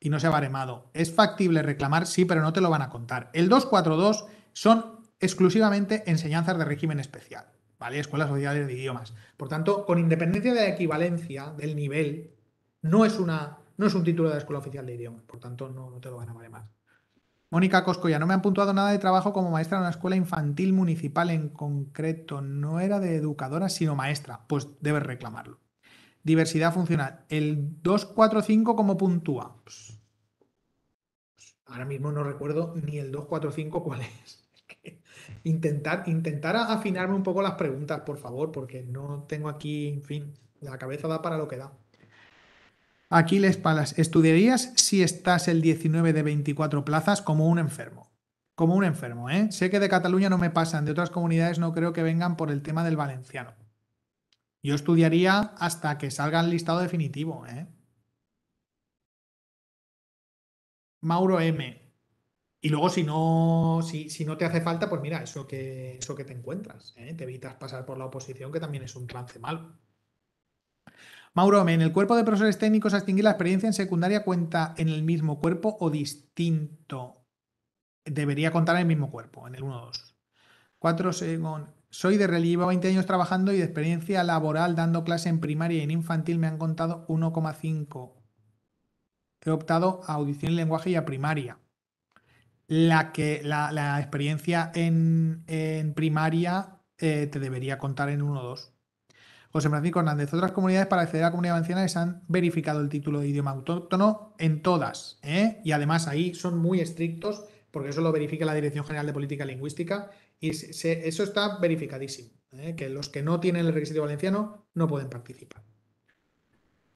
y no se ha baremado. ¿Es factible reclamar? Sí, pero no te lo van a contar. El 242 son exclusivamente enseñanzas de régimen especial. Escuelas oficiales de Idiomas. Por tanto, con independencia de la equivalencia del nivel, no es, una, no es un título de Escuela Oficial de Idiomas, por tanto, no, te lo van a valer más. Mónica Coscoya, no me han puntuado nada de trabajo como maestra en una escuela infantil municipal en concreto. No era de educadora, sino maestra. Pues debes reclamarlo. Diversidad funcional. El 245, ¿cómo puntúa? Pues, pues, ahora mismo no recuerdo ni el 245 cuál es intentar, intentar afinarme un poco las preguntas, por favor, porque no tengo aquí, en fin, la cabeza da para lo que da. aquí Aquiles Palas, ¿estudiarías si estás el 19 de 24 plazas como un enfermo? Como un enfermo, ¿eh? Sé que de Cataluña no me pasan, de otras comunidades no creo que vengan por el tema del valenciano. Yo estudiaría hasta que salga el listado definitivo, ¿eh? Mauro M. Y luego, si no, si, no te hace falta, pues mira, eso que, eso que te encuentras. ¿eh? Te evitas pasar por la oposición, que también es un trance malo. Mauro, ¿en el cuerpo de profesores técnicos a extinguir la experiencia en secundaria cuenta en el mismo cuerpo o distinto? Debería contar en el mismo cuerpo, en el 1-2. cuatro Soy de relieve, 20 años trabajando y de experiencia laboral dando clase en primaria y en infantil me han contado 1,5. He optado a audición en lenguaje y a primaria la que la, experiencia en, primaria eh, te debería contar en uno o dos José Francisco Hernández, otras comunidades para acceder a la comunidad valenciana se han verificado el título de idioma autóctono en todas. ¿eh? Y además ahí son muy estrictos porque eso lo verifica la Dirección General de Política Lingüística y eso está verificadísimo, ¿eh? que los que no tienen el requisito valenciano no pueden participar.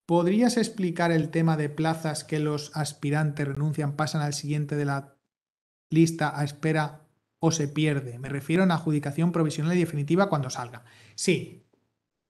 ¿Podrías explicar el tema de plazas que los aspirantes renuncian, pasan al siguiente de la lista, a espera o se pierde. Me refiero a una adjudicación provisional y definitiva cuando salga. Sí,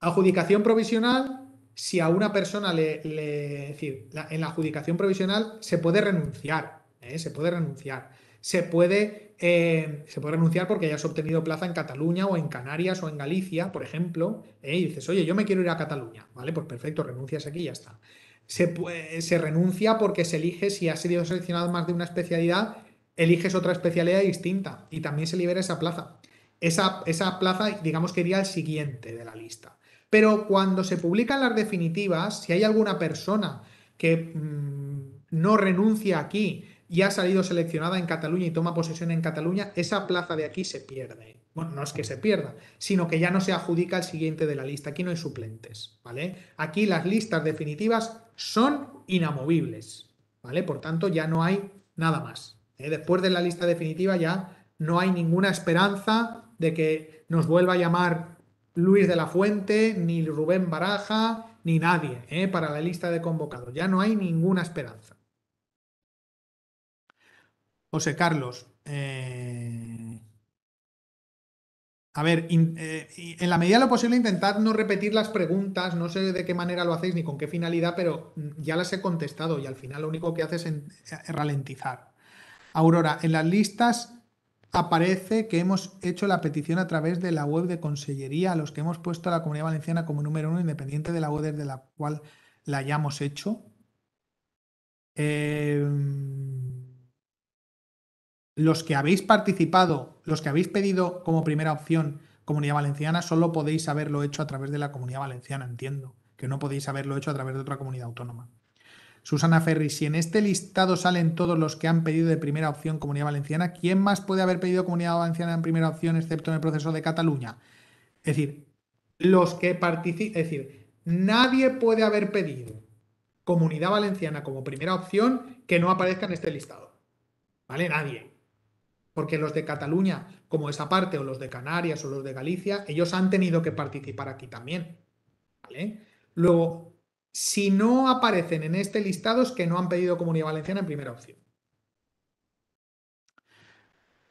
adjudicación provisional, si a una persona le... es decir, en la adjudicación provisional se puede renunciar, ¿eh? se puede renunciar. Se puede, eh, se puede renunciar porque hayas obtenido plaza en Cataluña o en Canarias o en Galicia, por ejemplo, ¿eh? y dices, oye, yo me quiero ir a Cataluña, ¿vale? Pues perfecto, renuncias aquí y ya está. Se, se renuncia porque se elige si ha sido seleccionado más de una especialidad eliges otra especialidad distinta y también se libera esa plaza. Esa, esa plaza, digamos que iría al siguiente de la lista. Pero cuando se publican las definitivas, si hay alguna persona que mm, no renuncia aquí y ha salido seleccionada en Cataluña y toma posesión en Cataluña, esa plaza de aquí se pierde. Bueno, no es que se pierda, sino que ya no se adjudica al siguiente de la lista. Aquí no hay suplentes, ¿vale? Aquí las listas definitivas son inamovibles, ¿vale? Por tanto, ya no hay nada más. ¿eh? después de la lista definitiva ya no hay ninguna esperanza de que nos vuelva a llamar Luis de la Fuente, ni Rubén Baraja, ni nadie ¿eh? para la lista de convocados. Ya no hay ninguna esperanza. José Carlos, eh, a ver, en la medida de lo posible intentad no repetir las preguntas, no sé de qué manera lo hacéis ni con qué finalidad, pero ya las he contestado y al final lo único que hace es ralentizar. Aurora, en las listas aparece que hemos hecho la petición a través de la web de Consellería, a los que hemos puesto a la Comunidad Valenciana como número uno, independiente de la web desde la cual la hayamos hecho. Em, los que habéis participado, los que habéis pedido como primera opción Comunidad Valenciana, solo podéis haberlo hecho a través de la Comunidad Valenciana, entiendo, que no podéis haberlo hecho a través de otra comunidad autónoma. Susana Ferri, si en este listado salen todos los que han pedido de primera opción Comunidad Valenciana, ¿quién más puede haber pedido Comunidad Valenciana en primera opción excepto en el proceso de Cataluña? Es decir, los que participan, es decir, nadie puede haber pedido Comunidad Valenciana como primera opción que no aparezca en este listado. ¿Vale? Nadie. Porque los de Cataluña, como esa parte, o los de Canarias o los de Galicia, ellos han tenido que participar aquí también. ¿Vale? Luego, si no aparecen en este listado es que no han pedido Comunidad Valenciana en primera opción.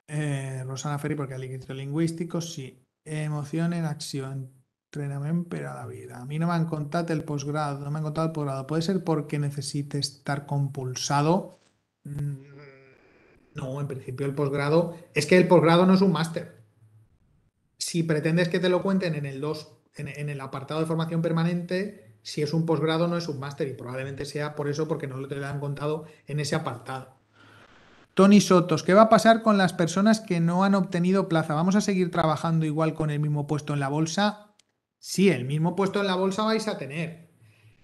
Eh, Rosana Ferri, porque el lingüístico, sí. Emoción en acción, entrenamiento para la vida. A mí no me han contado el posgrado, no me han contado el posgrado. Puede ser porque necesite estar compulsado. Mm, no, en principio el posgrado, es que el posgrado no es un máster. Si pretendes que te lo cuenten en el en el apartado de formación permanente, si es un posgrado, no es un máster y probablemente sea por eso porque no lo te lo han contado en ese apartado. Tony Sotos, ¿qué va a pasar con las personas que no han obtenido plaza? ¿Vamos a seguir trabajando igual con el mismo puesto en la bolsa? Sí, el mismo puesto en la bolsa vais a tener.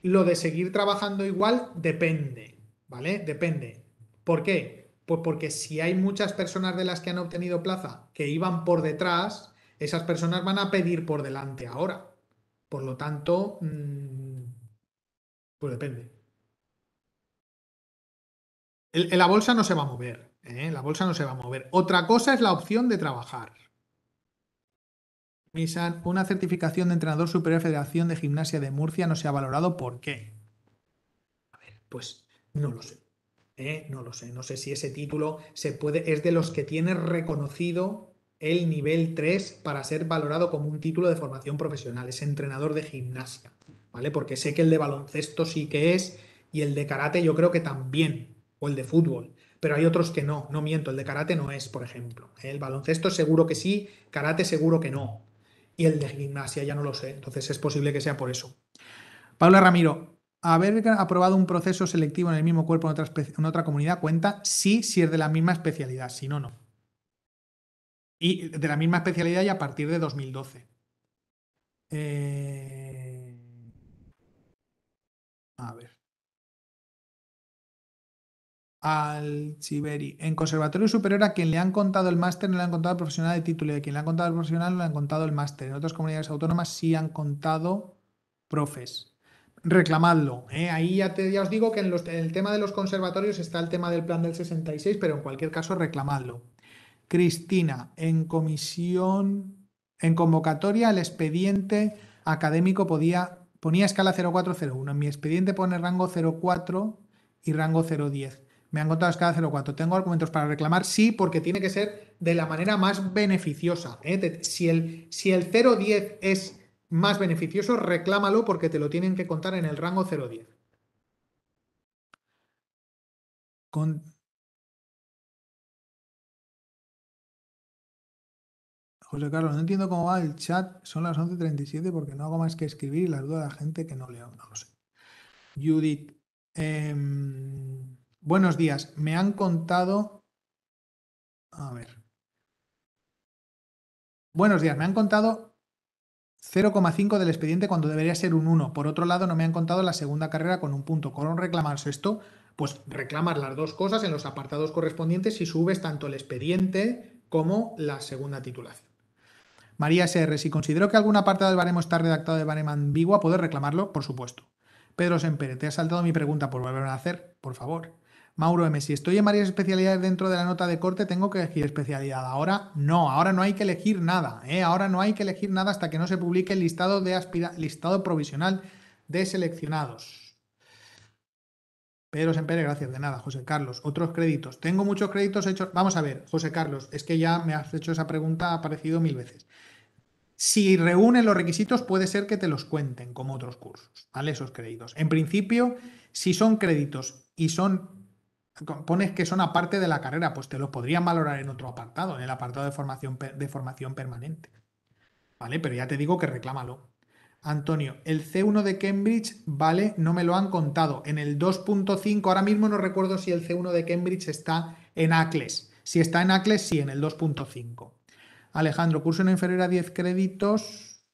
Lo de seguir trabajando igual depende, ¿vale? Depende. ¿Por qué? Pues porque si hay muchas personas de las que han obtenido plaza que iban por detrás, esas personas van a pedir por delante ahora. Por lo tanto, mm, pues depende. En la bolsa no se va a mover. ¿eh? La bolsa no se va a mover. Otra cosa es la opción de trabajar. Misan, una certificación de entrenador superior Federación de Gimnasia de Murcia no se ha valorado. ¿Por qué? A ver, pues no lo sé. ¿eh? No lo sé. No sé si ese título se puede. Es de los que tiene reconocido el nivel 3 para ser valorado como un título de formación profesional. Es entrenador de gimnasia. ¿vale? Porque sé que el de baloncesto sí que es y el de karate yo creo que también, o el de fútbol, pero hay otros que no, no miento, el de karate no es, por ejemplo. El baloncesto seguro que sí, karate seguro que no. Y el de gimnasia ya no lo sé, entonces es posible que sea por eso. Paula Ramiro, haber aprobado un proceso selectivo en el mismo cuerpo en otra, en otra comunidad cuenta sí, si es de la misma especialidad, si no, no. Y de la misma especialidad y a partir de 2012. Eh, a ver. Al ciberi En conservatorio superior a quien le han contado el máster no le han contado el profesional de título y a quien le han contado el profesional no le han contado el máster. En otras comunidades autónomas sí han contado profes reclamadlo. ¿eh? Ahí ya, te, os digo que en, el tema de los conservatorios está el tema del plan del 66, pero en cualquier caso reclamadlo. Cristina, en comisión, en convocatoria, el expediente académico podía Ponía escala 0401. En mi expediente pone rango 04 y rango 010. Me han contado escala 04. ¿Tengo argumentos para reclamar? Sí, porque tiene que ser de la manera más beneficiosa. ¿eh? Si el, si el 010 es más beneficioso, reclámalo porque te lo tienen que contar en el rango 010. Con, José Carlos, no entiendo cómo va el chat. Son las 11.37 porque no hago más que escribir y las dudas de la gente que no leo, no lo sé. Judith, em, buenos días. Me han contado... A ver. Buenos días, me han contado 0,5 del expediente cuando debería ser un 1. Por otro lado, no me han contado la segunda carrera con un punto. ¿Cómo reclamarse esto? Pues reclamas las dos cosas en los apartados correspondientes y subes tanto el expediente como la segunda titulación. María SR, si considero que alguna parte del baremo está redactado de manera ambigua, ¿puedo reclamarlo? Por supuesto. Pedro Sempere, te ha saltado mi pregunta por volver a hacer, por favor. Mauro M, si estoy en varias especialidades dentro de la nota de corte, tengo que elegir especialidad. Ahora no, ahora no hay que elegir nada. ¿eh? Ahora no hay que elegir nada hasta que no se publique el listado, de listado provisional de seleccionados. Pedro Sempere, gracias de nada, José Carlos. Otros créditos. Tengo muchos créditos hechos. Vamos a ver, José Carlos, es que ya me has hecho esa pregunta, ha aparecido mil veces. Si reúnen los requisitos, puede ser que te los cuenten como otros cursos, ¿vale? Esos créditos. En principio, si son créditos y son pones que son aparte de la carrera, pues te los podrían valorar en otro apartado, en el apartado de formación, de formación permanente. ¿Vale? Pero ya te digo que reclámalo. Antonio, el C1 de Cambridge, vale, no me lo han contado. En el 2.5, ahora mismo no recuerdo si el C1 de Cambridge está en ACLES. Si está en ACLES, sí, en el 2.5. Alejandro, curso no inferior a 10 créditos.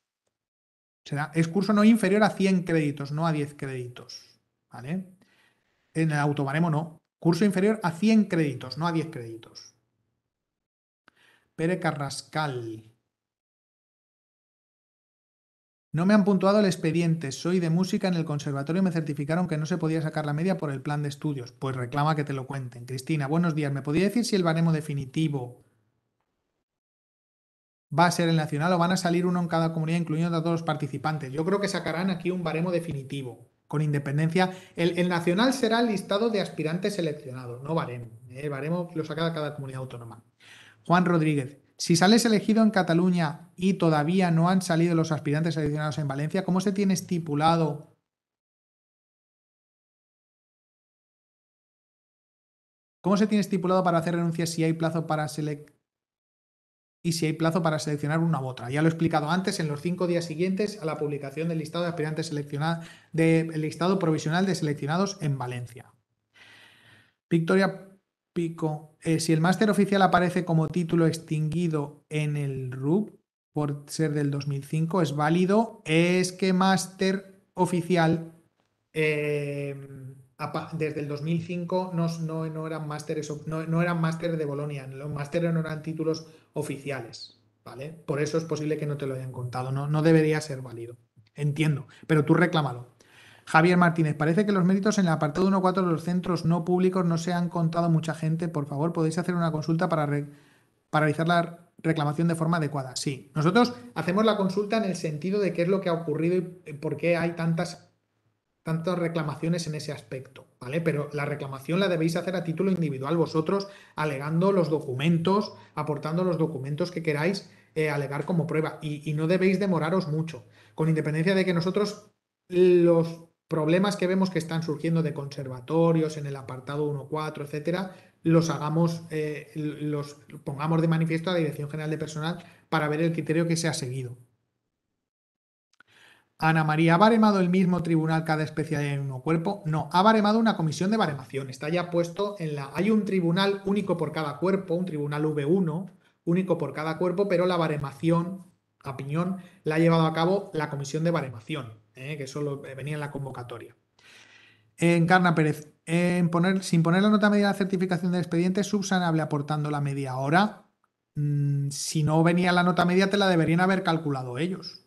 Será, es curso no inferior a 100 créditos, no a 10 créditos. ¿Vale? En el autobaremo no. Curso inferior a 100 créditos, no a 10 créditos. Pere Carrascal. No me han puntuado el expediente. Soy de música en el conservatorio y me certificaron que no se podía sacar la media por el plan de estudios. Pues reclama que te lo cuenten. Cristina, buenos días. ¿Me podía decir si el baremo definitivo va a ser el nacional o van a salir uno en cada comunidad, incluyendo a todos los participantes. Yo creo que sacarán aquí un baremo definitivo, con independencia. El, nacional será el listado de aspirantes seleccionados, no baremo. El ¿eh? baremo lo saca cada comunidad autónoma. Juan Rodríguez, si sales elegido en Cataluña y todavía no han salido los aspirantes seleccionados en Valencia, ¿cómo se tiene estipulado ¿Cómo se tiene estipulado para hacer renuncias si hay plazo para seleccionar? y si hay plazo para seleccionar una u otra. Ya lo he explicado antes, en los cinco días siguientes a la publicación del listado de aspirantes seleccionados, del listado provisional de seleccionados en Valencia. Victoria Pico, eh, si el máster oficial aparece como título extinguido en el RUB por ser del 2005, ¿es válido? Es que máster oficial... Eh, desde el 2005 no, eran másteres de Bolonia, los másteres no eran títulos oficiales, ¿vale? Por eso es posible que no te lo hayan contado, no, no debería ser válido. Entiendo, pero tú reclámalo. Javier Martínez, parece que los méritos en el apartado 1.4 de los centros no públicos no se han contado mucha gente. Por favor, podéis hacer una consulta para realizar la reclamación de forma adecuada. Sí, nosotros hacemos la consulta en el sentido de qué es lo que ha ocurrido y eh, por qué hay tantas tantas reclamaciones en ese aspecto, ¿vale? Pero la reclamación la debéis hacer a título individual vosotros, alegando los documentos, aportando los documentos que queráis eh, alegar como prueba y, no debéis demoraros mucho, con independencia de que nosotros los problemas que vemos que están surgiendo de conservatorios en el apartado 1.4, etcétera, los hagamos, eh, los pongamos de manifiesto a la Dirección General de Personal para ver el criterio que se ha seguido. Ana María, ¿ha baremado el mismo tribunal cada especie en un cuerpo? No, ha baremado una comisión de baremación. Está ya puesto en la. Hay un tribunal único por cada cuerpo, un tribunal V1, único por cada cuerpo, pero la baremación, opinión, la ha llevado a cabo la comisión de baremación, ¿eh? que solo eh, venía en la convocatoria. Encarna Pérez, en poner, sin poner la nota media de certificación del expediente, subsanable aportando la media hora. Mm, si no venía la nota media, te la deberían haber calculado ellos.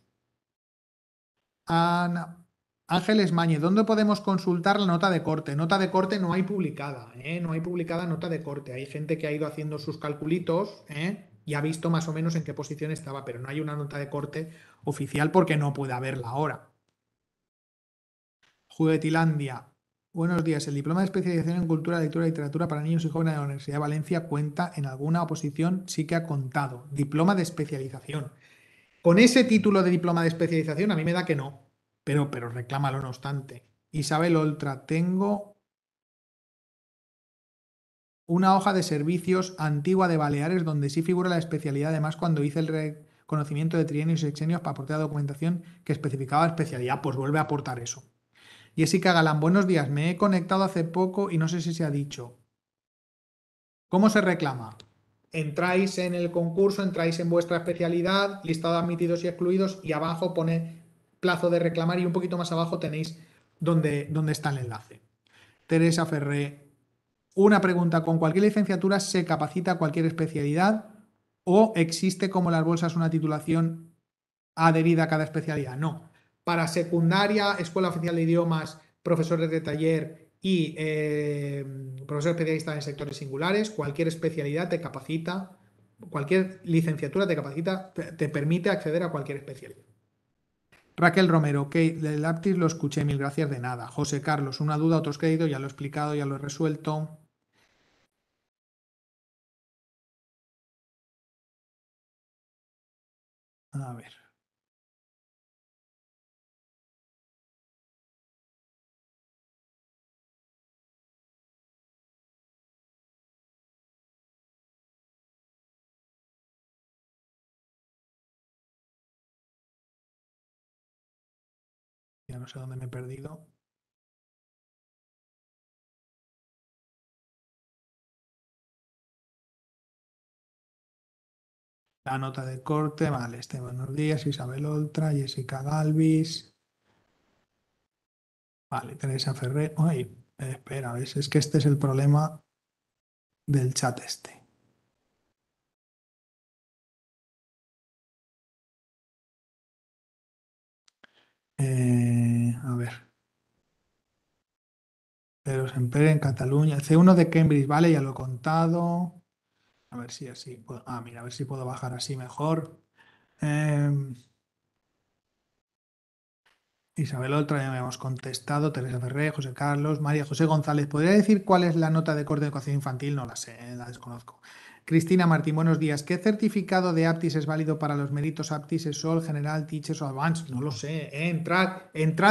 Ana, Ángeles Mañez, ¿dónde podemos consultar la nota de corte? Nota de corte no hay publicada, ¿eh? no hay publicada nota de corte. Hay gente que ha ido haciendo sus calculitos ¿eh? y ha visto más o menos en qué posición estaba, pero no hay una nota de corte oficial porque no puede haberla ahora. Juguetilandia, Buenos días. ¿El diploma de especialización en cultura, lectura y literatura para niños y jóvenes de la Universidad de Valencia cuenta en alguna oposición? Sí que ha contado. Diploma de especialización. Con ese título de diploma de especialización a mí me da que no, pero, pero reclámalo no obstante. Isabel Oltra, tengo una hoja de servicios antigua de Baleares donde sí figura la especialidad, además cuando hice el reconocimiento de trienios y sexenios para aportar documentación que especificaba especialidad, pues vuelve a aportar eso. Jessica Galán, buenos días, me he conectado hace poco y no sé si se ha dicho. ¿Cómo se reclama? entráis en el concurso, entráis en vuestra especialidad, listado de admitidos y excluidos, y abajo pone plazo de reclamar y un poquito más abajo tenéis donde, está el enlace. Teresa Ferré, una pregunta, ¿con cualquier licenciatura se capacita cualquier especialidad o existe como las bolsas una titulación adherida a cada especialidad? No. Para secundaria, escuela oficial de idiomas, profesores de taller y eh, profesor especialista en sectores singulares, cualquier especialidad te capacita, cualquier licenciatura te capacita, te, permite acceder a cualquier especialidad. Raquel Romero, que del Aptis lo escuché, mil gracias de nada. José Carlos, una duda, otros créditos, ya lo he explicado, ya lo he resuelto. A ver. no sé dónde me he perdido. La nota de corte, vale, este buenos días, Isabel Oltra, Jessica Galvis. Vale, Teresa Ferrer. Ay, espera, es que este es el problema del chat este. Eh, a ver. Pero siempre en Cataluña. el C1 de Cambridge, vale, ya lo he contado. A ver si así. Puedo, ah, mira, a ver si puedo bajar así mejor. Em, Isabel otra ya me hemos contestado. Teresa Ferrer, José Carlos, María José González. ¿Podría decir cuál es la nota de corte de educación infantil? No la sé, eh, la desconozco. Cristina Martín, buenos días. ¿Qué certificado de aptis es válido para los méritos aptis, sol, general, teachers o advanced? No lo sé. Entrad,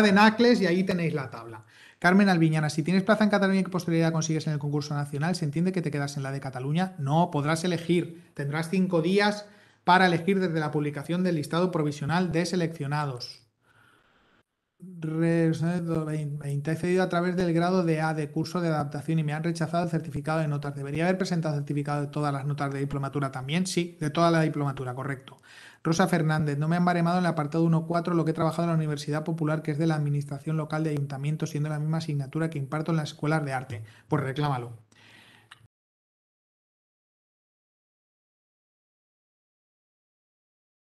en ACLES y ahí tenéis la tabla. Carmen Alviñana, si tienes plaza en Cataluña, ¿qué posterioridad consigues en el concurso nacional? ¿Se entiende que te quedas en la de Cataluña? No, podrás elegir. Tendrás cinco días para elegir desde la publicación del listado provisional de seleccionados. He intercedido a través del grado de A de curso de adaptación y me han rechazado el certificado de notas. Debería haber presentado el certificado de todas las notas de diplomatura también, sí, de toda la diplomatura, correcto. Rosa Fernández, no me han baremado en el apartado 1.4 lo que he trabajado en la Universidad Popular, que es de la Administración Local de Ayuntamiento, siendo la misma asignatura que imparto en las escuelas de arte. Pues reclámalo.